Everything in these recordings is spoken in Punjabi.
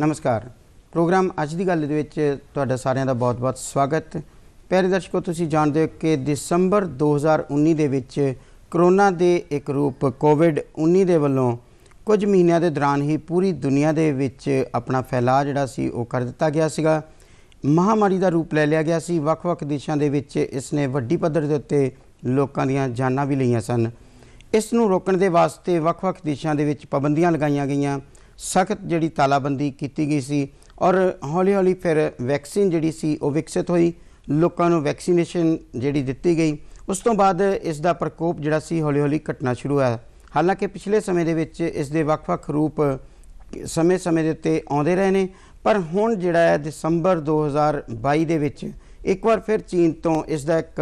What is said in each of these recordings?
ਨਮਸਕਾਰ ਪ੍ਰੋਗਰਾਮ ਅੱਜ ਦੀ ਗੱਲ ਦੇ ਵਿੱਚ ਤੁਹਾਡਾ ਸਾਰਿਆਂ ਦਾ ਬਹੁਤ-ਬਹੁਤ ਸਵਾਗਤ ਪਿਆਰੇ ਦਰਸ਼ਕੋ ਤੁਸੀਂ ਜਾਣਦੇ ਹੋ ਕਿ ਦਸੰਬਰ 2019 ਦੇ ਵਿੱਚ ਕਰੋਨਾ ਦੇ ਇੱਕ ਰੂਪ ਕੋਵਿਡ-19 ਦੇ ਵੱਲੋਂ ਕੁਝ ਮਹੀਨਿਆਂ ਦੇ ਦੌਰਾਨ ਹੀ ਪੂਰੀ ਦੁਨੀਆ ਦੇ ਵਿੱਚ ਆਪਣਾ ਫੈਲਾਅ ਜਿਹੜਾ ਸੀ ਉਹ ਕਰ ਦਿੱਤਾ ਗਿਆ ਸੀਗਾ ਮਹਾਮਾਰੀ ਦਾ ਰੂਪ ਲੈ ਲਿਆ ਗਿਆ ਸੀ ਵੱਖ-ਵੱਖ ਦੇਸ਼ਾਂ ਦੇ ਵਿੱਚ ਇਸ ਨੇ ਵੱਡੀ ਪੱਧਰ ਦੇ ਉੱਤੇ ਲੋਕਾਂ ਦੀਆਂ ਜਾਨਾਂ ਵੀ ਲਈਆਂ ਸਨ ਇਸ ਨੂੰ ਰੋਕਣ ਦੇ ਵਾਸਤੇ ਵੱਖ-ਵੱਖ ਦੇਸ਼ਾਂ ਦੇ ਵਿੱਚ ਪਾਬੰਦੀਆਂ ਲਗਾਈਆਂ ਗਈਆਂ ਸਖਤ ਜਿਹੜੀ ਤਾਲਾਬੰਦੀ ਕੀਤੀ ਗਈ ਸੀ ਔਰ ਹੌਲੀ-ਹੌਲੀ ਫਿਰ ਵੈਕਸੀਨ ਜਿਹੜੀ ਸੀ ਉਹ ਵਿਕਸਿਤ ਹੋਈ ਲੋਕਾਂ ਨੂੰ ਵੈਕਸੀਨੇਸ਼ਨ ਜਿਹੜੀ ਦਿੱਤੀ ਗਈ ਉਸ ਤੋਂ ਬਾਅਦ ਇਸ ਦਾ ਪ੍ਰਕੋਪ ਜਿਹੜਾ ਸੀ ਹੌਲੀ-ਹੌਲੀ ਘਟਣਾ ਸ਼ੁਰੂ ਹੋਇਆ ਹਾਲਾਂਕਿ ਪਿਛਲੇ ਸਮੇਂ ਦੇ ਵਿੱਚ ਇਸ ਦੇ ਵੱਖ-ਵੱਖ ਰੂਪ ਸਮੇਂ-ਸਮੇਂ ਦੇ ਉੱਤੇ ਆਉਂਦੇ ਰਹੇ ਨੇ ਪਰ ਹੁਣ ਜਿਹੜਾ ਹੈ ਦਸੰਬਰ 2022 ਦੇ ਵਿੱਚ ਇੱਕ ਵਾਰ ਫਿਰ ਚੀਨ ਤੋਂ ਇਸ ਦਾ ਇੱਕ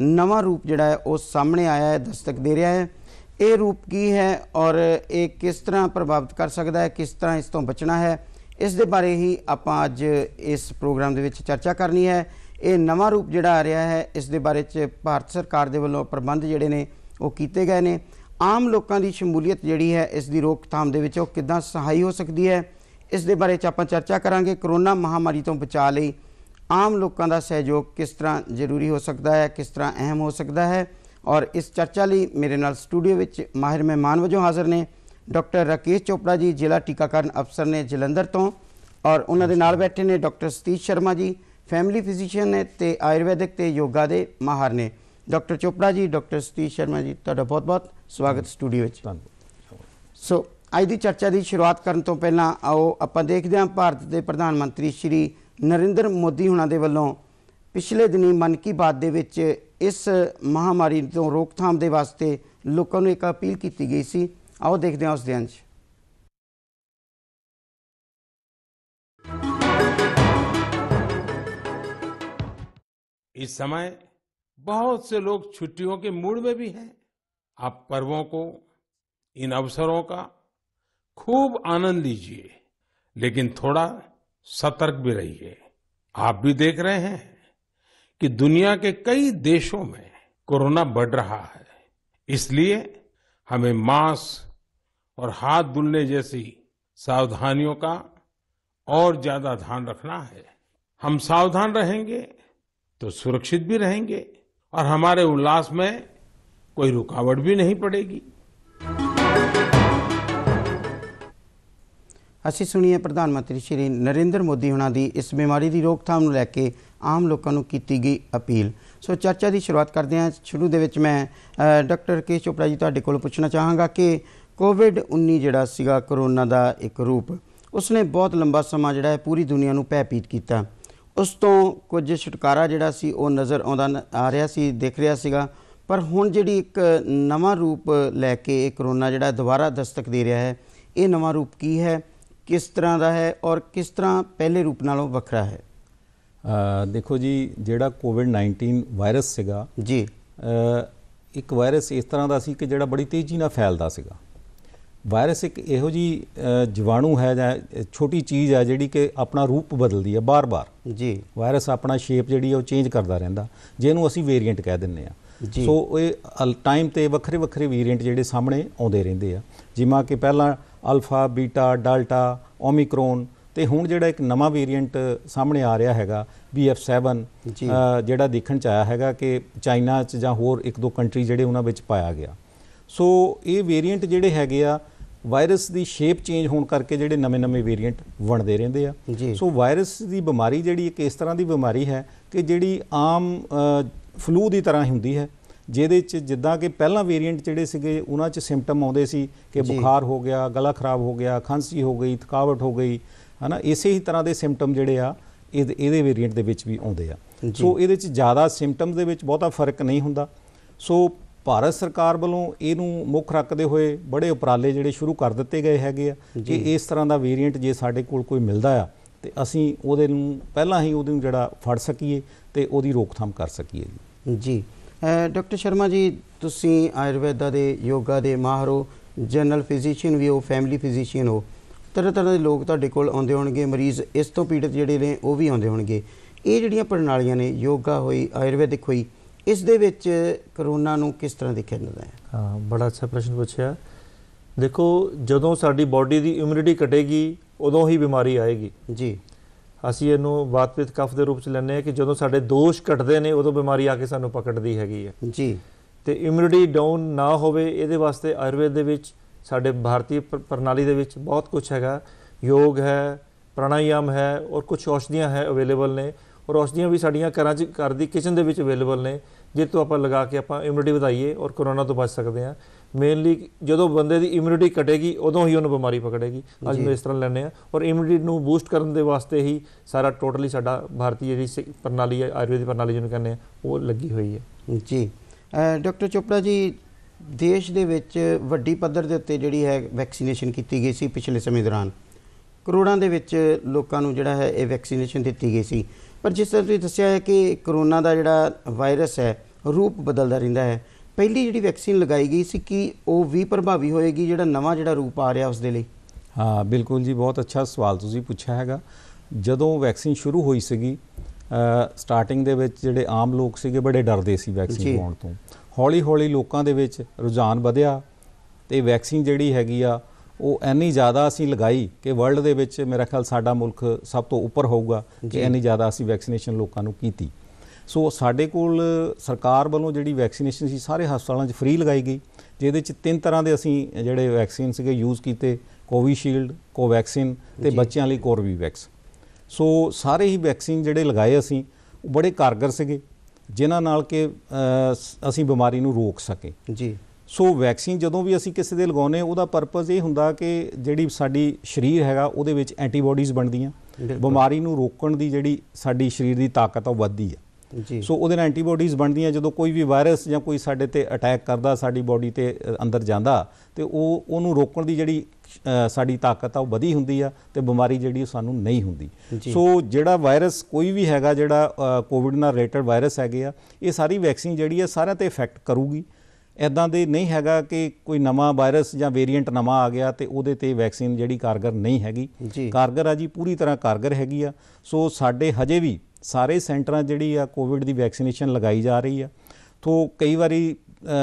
ਨਵਾਂ ਰੂਪ ਜਿਹੜਾ ਹੈ ਉਹ ਸਾਹਮਣੇ ਆਇਆ ਹੈ ਦਸਤਕ ਦੇ ਰਿਹਾ ਹੈ ਇਹ ਰੂਪ ਕੀ ਹੈ ਔਰ ਇਹ ਕਿਸ ਤਰ੍ਹਾਂ ਪ੍ਰਭਾਵਿਤ ਕਰ ਸਕਦਾ ਹੈ ਕਿਸ ਤਰ੍ਹਾਂ ਇਸ ਤੋਂ ਬਚਣਾ ਹੈ ਇਸ ਦੇ ਬਾਰੇ ਹੀ ਆਪਾਂ ਅੱਜ ਇਸ ਪ੍ਰੋਗਰਾਮ ਦੇ ਵਿੱਚ ਚਰਚਾ ਕਰਨੀ ਹੈ ਇਹ ਨਵਾਂ ਰੂਪ ਜਿਹੜਾ ਆ ਰਿਹਾ ਹੈ ਇਸ ਦੇ ਬਾਰੇ ਚ ਭਾਰਤ ਸਰਕਾਰ ਦੇ ਵੱਲੋਂ ਪ੍ਰਬੰਧ ਜਿਹੜੇ ਨੇ ਉਹ ਕੀਤੇ ਗਏ ਨੇ ਆਮ ਲੋਕਾਂ ਦੀ ਸ਼ਮੂਲੀਅਤ ਜਿਹੜੀ ਹੈ ਇਸ ਦੀ ਰੋਕਥਾਮ ਦੇ ਵਿੱਚ ਉਹ ਕਿੱਦਾਂ ਸਹਾਈ ਹੋ ਸਕਦੀ ਹੈ ਇਸ ਦੇ ਬਾਰੇ ਚ ਆਪਾਂ ਚਰਚਾ ਕਰਾਂਗੇ ਕਰੋਨਾ ਮਹਾਮਾਰੀ ਤੋਂ ਬਚਾ ਲਈ ਆਮ ਲੋਕਾਂ ਦਾ ਸਹਿਯੋਗ ਕਿਸ ਤਰ੍ਹਾਂ ਜ਼ਰੂਰੀ ਹੋ ਸਕਦਾ ਹੈ ਕਿਸ ਤਰ੍ਹਾਂ ਅਹਿਮ ਹੋ ਸਕਦਾ ਹੈ ਔਰ ਇਸ ਚਰਚਾ ਲਈ ਮੇਰੇ ਨਾਲ ਸਟੂਡੀਓ ਵਿੱਚ ਮਾਹਿਰ ਮਹਿਮਾਨ ਵਜੋਂ ਹਾਜ਼ਰ ਨੇ ਡਾਕਟਰ ਰਕੇਸ਼ ਚੋਪੜਾ ਜੀ ਜ਼ਿਲ੍ਹਾ ਟੀਕਾਕਰਨ ਅਫਸਰ ਨੇ ਜਲੰਧਰ ਤੋਂ ਔਰ ਉਹਨਾਂ ਦੇ ਨਾਲ ਬੈਠੇ ਨੇ ਡਾਕਟਰ ਸਤੀਸ਼ ਸ਼ਰਮਾ ਜੀ ਫੈਮਿਲੀ ਫਿਜ਼ੀਸ਼ੀਅਨ ਨੇ ਤੇ ਆਯੁਰਵੈਦਿਕ ਤੇ ਯੋਗਾ ਦੇ ਮਾਹਰ ਨੇ ਡਾਕਟਰ ਚੋਪੜਾ ਜੀ ਡਾਕਟਰ ਸਤੀਸ਼ ਸ਼ਰਮਾ ਜੀ ਤੁਹਾਡਾ ਬਹੁਤ-ਬਹੁਤ ਸਵਾਗਤ ਸਟੂਡੀਓ ਵਿੱਚ ਸੋ ਅੱਜ ਦੀ ਚਰਚਾ ਦੀ ਸ਼ੁਰੂਆਤ ਕਰਨ ਤੋਂ ਪਹਿਲਾਂ ਆਓ ਆਪਾਂ ਦੇਖਦੇ ਹਾਂ ਭਾਰਤ ਦੇ ਪ੍ਰਧਾਨ ਮੰਤਰੀ ਸ਼੍ਰੀ ਨਰਿੰਦਰ ਮੋਦੀ ਹੁਣਾਂ ਦੇ ਵੱਲੋਂ ਪਿਛਲੇ ਦਿਨੀ ਮਨ ਕੀ ਬਾਤ ਦੇ ਵਿੱਚ इस महामारी तो रोकथाम के वास्ते लोगों एक अपील की गई सी आओ देखते हैं उस दिन इस समय बहुत से लोग छुट्टियों के मूड में भी हैं आप पर्वों को इन अवसरों का खूब आनंद लीजिए लेकिन थोड़ा सतर्क भी रहिए आप भी देख रहे हैं कि दुनिया के कई देशों में कोरोना बढ़ रहा है इसलिए हमें मास्क और हाथ धुलने जैसी सावधानियों का और ज्यादा ध्यान रखना है हम सावधान रहेंगे तो सुरक्षित भी रहेंगे और हमारे उल्लास में कोई रुकावट भी नहीं पड़ेगी असी सुनिए प्रधानमंत्री श्री नरेंद्र मोदी उन्होंने इस बीमारी की रोकथाम ਦੀ ਆਮ ਲੋਕਾਂ ਨੂੰ ਕੀਤੀ ਗਈ ਅਪੀਲ ਸੋ ਚਰਚਾ ਦੀ ਸ਼ੁਰੂਆਤ ਕਰਦੇ ਹਾਂ ਸ਼ੁਰੂ ਦੇ ਵਿੱਚ ਮੈਂ ਡਾਕਟਰ ਕੇ ਚੋਪੜਾ ਜੀ ਤੁਹਾਡੇ ਕੋਲ ਪੁੱਛਣਾ ਚਾਹਾਂਗਾ ਕਿ ਕੋਵਿਡ-19 ਜਿਹੜਾ ਸੀਗਾ ਕਰੋਨਾ ਦਾ ਇੱਕ ਰੂਪ ਉਸਨੇ ਬਹੁਤ ਲੰਬਾ ਸਮਾਂ ਜਿਹੜਾ ਹੈ ਪੂਰੀ ਦੁਨੀਆ ਨੂੰ ਭੈਪੀਤ ਕੀਤਾ ਉਸ ਤੋਂ ਕੁਝ ਛੁਟਕਾਰਾ ਜਿਹੜਾ ਸੀ ਉਹ ਨਜ਼ਰ ਆਉਂਦਾ ਆ ਰਿਹਾ ਸੀ ਦਿਖ ਰਿਹਾ ਸੀਗਾ ਪਰ ਹੁਣ ਜਿਹੜੀ ਇੱਕ ਨਵਾਂ ਰੂਪ ਲੈ ਕੇ ਇਹ ਕਰੋਨਾ ਜਿਹੜਾ ਦੁਬਾਰਾ ਦਸਤਕ ਦੇ ਰਿਹਾ ਹੈ ਇਹ ਨਵਾਂ ਰੂਪ ਕੀ ਹੈ ਕਿਸ ਤਰ੍ਹਾਂ ਦਾ ਹੈ ਔਰ ਕਿਸ ਤਰ੍ਹਾਂ ਪਹਿਲੇ ਰੂਪ ਨਾਲੋਂ ਵੱਖਰਾ ਹੈ ਦੇਖੋ ਜੀ ਜਿਹੜਾ ਕੋਵਿਡ-19 ਵਾਇਰਸ ਸੀਗਾ ਜੀ ਇੱਕ ਵਾਇਰਸ ਇਸ ਤਰ੍ਹਾਂ ਦਾ ਸੀ ਕਿ ਜਿਹੜਾ ਬੜੀ ਤੇਜ਼ੀ ਨਾਲ ਫੈਲਦਾ ਸੀਗਾ ਵਾਇਰਸ ਇੱਕ ਇਹੋ ਜੀ ਜੀਵਾਣੂ ਹੈ ਜਾਂ ਛੋਟੀ ਚੀਜ਼ ਹੈ ਜਿਹੜੀ ਕਿ ਆਪਣਾ ਰੂਪ ਬਦਲਦੀ ਹੈ ਬਾਰ-ਬਾਰ ਜੀ ਵਾਇਰਸ ਆਪਣਾ ਸ਼ੇਪ ਜਿਹੜੀ ਉਹ ਚੇਂਜ ਕਰਦਾ ਰਹਿੰਦਾ ਜਿਹਨੂੰ ਅਸੀਂ ਵੇਰੀਐਂਟ ਕਹਿ ਦਿੰਨੇ ਆ ਸੋ ਇਹ ਟਾਈਮ ਤੇ ਵੱਖਰੇ ਵੱਖਰੇ ਵੇਰੀਐਂਟ ਜਿਹੜੇ ਸਾਹਮਣੇ ਆਉਂਦੇ ਰਹਿੰਦੇ ਆ ਜਿਵੇਂ ਕਿ ਪਹਿਲਾਂ ਅਲਫਾ ਬੀਟਾ ਡੈਲਟਾ ਓਮਿਕਰੋਨ ਤੇ ਹੁਣ ਜਿਹੜਾ ਇੱਕ ਨਵਾਂ ਵੇਰੀਐਂਟ ਸਾਹਮਣੇ ਆ ਰਿਹਾ ਹੈਗਾ BF7 ਜਿਹੜਾ ਦੇਖਣ ਚ ਆਇਆ ਹੈਗਾ ਕਿ ਚਾਈਨਾ ਚ ਜਾਂ ਹੋਰ ਇੱਕ ਦੋ ਕੰਟਰੀ ਜਿਹੜੇ ਉਹਨਾਂ ਵਿੱਚ ਪਾਇਆ ਗਿਆ ਸੋ ਇਹ ਵੇਰੀਐਂਟ ਜਿਹੜੇ ਹੈਗੇ ਆ ਵਾਇਰਸ ਦੀ ਸ਼ੇਪ ਚੇਂਜ ਹੋਣ ਕਰਕੇ ਜਿਹੜੇ ਨਵੇਂ-ਨਵੇਂ ਵੇਰੀਐਂਟ ਬਣਦੇ ਰਹਿੰਦੇ ਆ ਸੋ ਵਾਇਰਸ ਦੀ ਬਿਮਾਰੀ ਜਿਹੜੀ ਇੱਕ ਇਸ ਤਰ੍ਹਾਂ ਦੀ ਬਿਮਾਰੀ ਹੈ ਕਿ ਜਿਹੜੀ ਆਮ ਫਲੂ ਦੀ ਤਰ੍ਹਾਂ ਹੀ ਹੁੰਦੀ ਹੈ ਜਿਹਦੇ ਚ ਜਿੱਦਾਂ ਕਿ ਪਹਿਲਾਂ ਵੇਰੀਐਂਟ ਜਿਹੜੇ ਸੀਗੇ ਉਹਨਾਂ ਚ ਸਿੰਪਟਮ ਆਉਂਦੇ ਸੀ ਕਿ ਬੁਖਾਰ ਹੋ ਗਿਆ ਗਲਾ ਖਰਾਬ ਹੋ ਗਿਆ ਖਾਂਸੀ ਹੋ ਗਈ ਥਕਾਵਟ ਹੋ ਗਈ ਹਨਾ ਇਸੇ ਹੀ ਤਰ੍ਹਾਂ ਦੇ ਸਿੰਪਟਮ ਜਿਹੜੇ ਆ ਇਹਦੇ ਇਹਦੇ ਵੇਰੀਐਂਟ ਦੇ ਵਿੱਚ ਵੀ ਆਉਂਦੇ ਆ ਸੋ ਇਹਦੇ ਵਿੱਚ ਜ਼ਿਆਦਾ ਸਿੰਪਟਮਸ ਦੇ ਵਿੱਚ ਬਹੁਤਾ ਫਰਕ ਨਹੀਂ ਹੁੰਦਾ ਸੋ ਭਾਰਤ ਸਰਕਾਰ ਵੱਲੋਂ ਇਹਨੂੰ ਮੁੱਖ ਰੱਖਦੇ ਹੋਏ ਬੜੇ ਉਪਰਾਲੇ ਜਿਹੜੇ ਸ਼ੁਰੂ ਕਰ ਦਿੱਤੇ ਗਏ ਹੈਗੇ ਆ ਕਿ ਇਸ ਤਰ੍ਹਾਂ ਦਾ ਵੇਰੀਐਂਟ ਜੇ ਸਾਡੇ ਕੋਲ ਕੋਈ ਮਿਲਦਾ ਆ ਤੇ ਅਸੀਂ ਉਹਦੇ ਨੂੰ ਪਹਿਲਾਂ ਹੀ ਉਹਦੇ ਨੂੰ ਜਿਹੜਾ ਫੜ ਸਕੀਏ ਤੇ ਉਹਦੀ ਰੋਕਥਾਮ ਕਰ ਸਕੀਏ ਜੀ ਜੀ ਡਾਕਟਰ ਸ਼ਰਮਾ ਜੀ ਤੁਸੀਂ ਆਯੁਰਵੇਦਾ ਦੇ ਯੋਗਾ ਦੇ ਮਾਹਰ ਹੋ ਜਨਰਲ ਫਿਜ਼ੀਸ਼ੀਅਨ ਵੀ ਹੋ ਫੈਮਿਲੀ ਫਿਜ਼ੀਸ਼ੀਅਨ ਹੋ ਤਰ੍ਹਾਂ ਤਰ੍ਹਾਂ ਦੇ ਲੋਕ ਤੁਹਾਡੇ ਕੋਲ ਆਉਂਦੇ ਹੋਣਗੇ ਮਰੀਜ਼ ਇਸ ਤੋਂ ਪੀੜਤ ਜਿਹੜੇ ਨੇ ਉਹ ਵੀ ਆਉਂਦੇ ਹੋਣਗੇ ਇਹ ਜਿਹੜੀਆਂ ਪ੍ਰਣਾਲੀਆਂ ਨੇ ਯੋਗਾ ਹੋਈ ਆਯੁਰਵੈਦਿਕ ਹੋਈ ਇਸ ਦੇ ਵਿੱਚ ਕਰੋਨਾ ਨੂੰ ਕਿਸ ਤਰ੍ਹਾਂ ਦੇਖਿਆ ਜਾਂਦਾ ਹੈ ਹਾਂ ਬੜਾ ਅੱਛਾ ਪ੍ਰਸ਼ਨ ਪੁੱਛਿਆ ਦੇਖੋ ਜਦੋਂ ਸਾਡੀ ਬਾਡੀ ਦੀ ਇਮਿਊਨਿਟੀ ਘਟੇਗੀ ਉਦੋਂ ਹੀ ਬਿਮਾਰੀ ਆਏਗੀ ਜੀ ਅਸੀਂ ਇਹਨੂੰ ਵਾਤਪਿਤ ਕਫ ਦੇ ਰੂਪ ਚ ਲੈਨੇ ਆ ਕਿ ਜਦੋਂ ਸਾਡੇ ਦੋਸ਼ ਘਟਦੇ ਨੇ ਉਦੋਂ ਬਿਮਾਰੀ ਆ ਕੇ ਸਾਨੂੰ ਪਕੜਦੀ ਹੈਗੀ ਹੈ ਜੀ ਤੇ ਇਮਿਊਨਿਟੀ ਡਾਊਨ ਨਾ ਹੋਵੇ ਇਹਦੇ ਵਾਸਤੇ ਆਯੁਰਵੇਦ ਦੇ ਵਿੱਚ ਸਾਡੇ ਭਾਰਤੀ ਪ੍ਰਣਾਲੀ ਦੇ ਵਿੱਚ ਬਹੁਤ ਕੁਝ ਹੈਗਾ ਯੋਗ ਹੈ ਪ੍ਰਾਣਾਯਾਮ ਹੈ ਔਰ ਕੁਝ ਔਸ਼ਧੀਆਂ ਹੈ ਅਵੇਲੇਬਲ ਨੇ ਔਰ ਔਸ਼ਧੀਆਂ ਵੀ ਸਾਡੀਆਂ ਘਰਾਂ 'ਚ ਘਰ ਦੀ ਕਿਚਨ ਦੇ ਵਿੱਚ ਅਵੇਲੇਬਲ ਨੇ ਜੇ ਤੋਂ ਆਪਾਂ ਲਗਾ ਕੇ ਆਪਾਂ ਇਮਿਊਨਿਟੀ ਵਧਾਈਏ ਔਰ ਕੋਰੋਨਾ ਤੋਂ ਬਚ ਸਕਦੇ ਆ ਮੇਨਲੀ ਜਦੋਂ ਬੰਦੇ ਦੀ ਇਮਿਊਨਿਟੀ ਘਟੇਗੀ ਉਦੋਂ ਹੀ ਉਹਨੂੰ ਬਿਮਾਰੀ ਪਕੜੇਗੀ ਅੱਜ ਨੂੰ ਇਸ ਤਰ੍ਹਾਂ ਲੈਣੇ ਆ ਔਰ ਇਮਿਊਨਿਟੀ ਨੂੰ ਬੂਸਟ ਕਰਨ ਦੇ ਵਾਸਤੇ ਹੀ ਸਾਰਾ ਟੋਟਲੀ ਸਾਡਾ ਭਾਰਤੀ ਜਿਹੜੀ ਪ੍ਰਣਾਲੀ ਹੈ ਆਯੁਰਵੇਦ ਪ੍ਰਣਾਲੀ ਜਿਹਨੂੰ ਕਹਿੰਦੇ ਆ ਉਹ ਲੱਗੀ ਹੋਈ ਹੈ ਜੀ ਡਾਕਟਰ ਚੋਪੜਾ ਜੀ ਦੇਸ਼ ਦੇ ਵਿੱਚ ਵੱਡੀ ਪੱਧਰ ਦੇ ਉੱਤੇ ਜਿਹੜੀ ਹੈ ਵੈਕਸੀਨੇਸ਼ਨ ਕੀਤੀ ਗਈ ਸੀ ਪਿਛਲੇ ਸਮੇਂ ਦੌਰਾਨ ਕਰੋੜਾਂ ਦੇ ਵਿੱਚ ਲੋਕਾਂ ਨੂੰ ਜਿਹੜਾ ਹੈ ਇਹ ਵੈਕਸੀਨੇਸ਼ਨ ਦਿੱਤੀ ਗਈ ਸੀ ਪਰ ਜਿਸ ਤਰ੍ਹਾਂ ਤੁਸੀਂ ਦੱਸਿਆ ਹੈ ਕਿ ਕਰੋਨਾ ਦਾ ਜਿਹੜਾ ਵਾਇਰਸ ਹੈ ਰੂਪ ਬਦਲਦਾ ਰਹਿੰਦਾ ਹੈ ਪਹਿਲੀ ਜਿਹੜੀ ਵੈਕਸੀਨ ਲਗਾਈ ਗਈ ਸੀ ਕਿ ਉਹ ਵੀ ਪ੍ਰਭਾਵੀ ਹੋਏਗੀ ਜਿਹੜਾ ਨਵਾਂ ਜਿਹੜਾ ਰੂਪ ਆ ਰਿਹਾ ਉਸ ਦੇ ਲਈ ਹਾਂ ਬਿਲਕੁਲ ਜੀ ਬਹੁਤ ਅੱਛਾ ਸਵਾਲ ਤੁਸੀਂ ਪੁੱਛਿਆ ਹੈਗਾ ਜਦੋਂ ਵੈਕਸੀਨ ਸ਼ੁਰੂ ਹੋਈ ਸੀਗੀ ਸਟਾਰਟਿੰਗ ਦੇ ਵਿੱਚ ਜਿਹੜੇ ਆਮ ਲੋਕ ਸੀਗੇ ਬੜੇ ਡਰਦੇ ਸੀ ਵੈਕਸੀਨ ਲਾਉਣ ਤੋਂ ਹੌਲੀ-ਹੌਲੀ ਲੋਕਾਂ ਦੇ ਵਿੱਚ ਰੁਝਾਨ ਵਧਿਆ ਤੇ ਵੈਕਸੀਨ ਜਿਹੜੀ ਹੈਗੀ ਆ ਉਹ ਇੰਨੀ ਜ਼ਿਆਦਾ ਅਸੀਂ ਲਗਾਈ ਕਿ ਵਰਲਡ ਦੇ ਵਿੱਚ ਮੇਰਾ ਖਿਆਲ ਸਾਡਾ ਮੁਲਕ ਸਭ ਤੋਂ ਉੱਪਰ ਹੋਊਗਾ ਕਿ ਇੰਨੀ ਜ਼ਿਆਦਾ ਅਸੀਂ ਵੈਕਸੀਨੇਸ਼ਨ ਲੋਕਾਂ ਨੂੰ ਕੀਤੀ ਸੋ ਸਾਡੇ ਕੋਲ ਸਰਕਾਰ ਵੱਲੋਂ ਜਿਹੜੀ ਵੈਕਸੀਨੇਸ਼ਨ ਸੀ ਸਾਰੇ ਹਸਪਤਾਲਾਂ 'ਚ ਫ੍ਰੀ ਲਗਾਈ ਗਈ ਜਿਹਦੇ 'ਚ ਤਿੰਨ ਤਰ੍ਹਾਂ ਦੇ ਅਸੀਂ ਜਿਹੜੇ ਵੈਕਸੀਨ ਸੀਗੇ ਯੂਜ਼ ਕੀਤੇ ਕੋਵਿਸ਼ੀਲਡ ਕੋਵੈਕਸਿਨ ਤੇ ਬੱਚਿਆਂ ਲਈ ਵੈਕਸ ਸੋ ਸਾਰੇ ਹੀ ਵੈਕਸੀਨ ਜਿਹੜੇ ਲਗਾਏ ਅਸੀਂ ਉਹ ਬੜੇ ਕਾਰਗਰ ਸੀਗੇ ਜਿਨ੍ਹਾਂ ਨਾਲ ਕਿ ਅਸੀਂ ਬਿਮਾਰੀ ਨੂੰ ਰੋਕ ਸਕੇ ਜੀ ਸੋ ਵੈਕਸੀਨ ਜਦੋਂ ਵੀ ਅਸੀਂ ਕਿਸੇ ਦੇ ਲਗਾਉਨੇ ਉਹਦਾ ਪਰਪਸ ਇਹ ਹੁੰਦਾ ਕਿ ਜਿਹੜੀ ਸਾਡੀ ਸਰੀਰ ਹੈਗਾ ਉਹਦੇ ਵਿੱਚ ਐਂਟੀਬਾਡੀਜ਼ ਬਣਦੀਆਂ ਬਿਮਾਰੀ ਨੂੰ ਰੋਕਣ ਦੀ ਜਿਹੜੀ ਸਾਡੀ ਸਰੀਰ ਦੀ ਤਾਕਤ ਉਹ ਵੱਧਦੀ ਹੈ ਜੀ ਸੋ ਉਹਦੇ ਨਾਲ ਐਂਟੀਬਾਡੀਜ਼ ਬਣਦੀਆਂ ਜਦੋਂ ਕੋਈ ਵੀ ਵਾਇਰਸ ਜਾਂ ਕੋਈ ਸਾਡੇ ਤੇ ਅਟੈਕ ਕਰਦਾ ਸਾਡੀ ਬਾਡੀ ਤੇ ਅੰਦਰ ਜਾਂਦਾ ਤੇ ਉਹ ਉਹਨੂੰ ਰੋਕਣ ਦੀ ਜਿਹੜੀ ਸਾਡੀ ਤਾਕਤ ਆ ਉਹ ਵਧੀ ਹੁੰਦੀ ਆ ਤੇ ਬਿਮਾਰੀ ਜਿਹੜੀ ਉਹ ਸਾਨੂੰ ਨਹੀਂ ਹੁੰਦੀ ਸੋ ਜਿਹੜਾ ਵਾਇਰਸ ਕੋਈ ਵੀ ਹੈਗਾ ਜਿਹੜਾ ਕੋਵਿਡ ਨਾਲ ਰਿਲੇਟਡ ਵਾਇਰਸ ਹੈਗੇ ਆ ਇਹ ਸਾਰੀ ਵੈਕਸੀਨ ਜਿਹੜੀ ਆ ਸਾਰਿਆਂ ਤੇ ਇਫੈਕਟ ਕਰੂਗੀ ਇਦਾਂ ਦੇ ਨਹੀਂ ਹੈਗਾ ਕਿ ਕੋਈ ਨਵਾਂ ਵਾਇਰਸ ਜਾਂ ਵੇਰੀਐਂਟ ਨਵਾਂ ਆ ਗਿਆ ਤੇ ਉਹਦੇ ਤੇ ਵੈਕਸੀਨ ਜਿਹੜੀ ਕਾਰਗਰ ਨਹੀਂ ਹੈਗੀ ਕਾਰਗਰ ਆ ਜੀ ਪੂਰੀ ਤਰ੍ਹਾਂ ਕਾਰਗਰ ਹੈਗੀ ਆ ਸੋ ਸਾਡੇ ਹਜੇ ਵੀ ਸਾਰੇ ਸੈਂਟਰਾਂ ਜਿਹੜੀ ਆ ਕੋਵਿਡ ਦੀ ਵੈਕਸੀਨੇਸ਼ਨ ਲਗਾਈ ਜਾ ਰਹੀ ਆ ਤੋਂ ਕਈ ਵਾਰੀ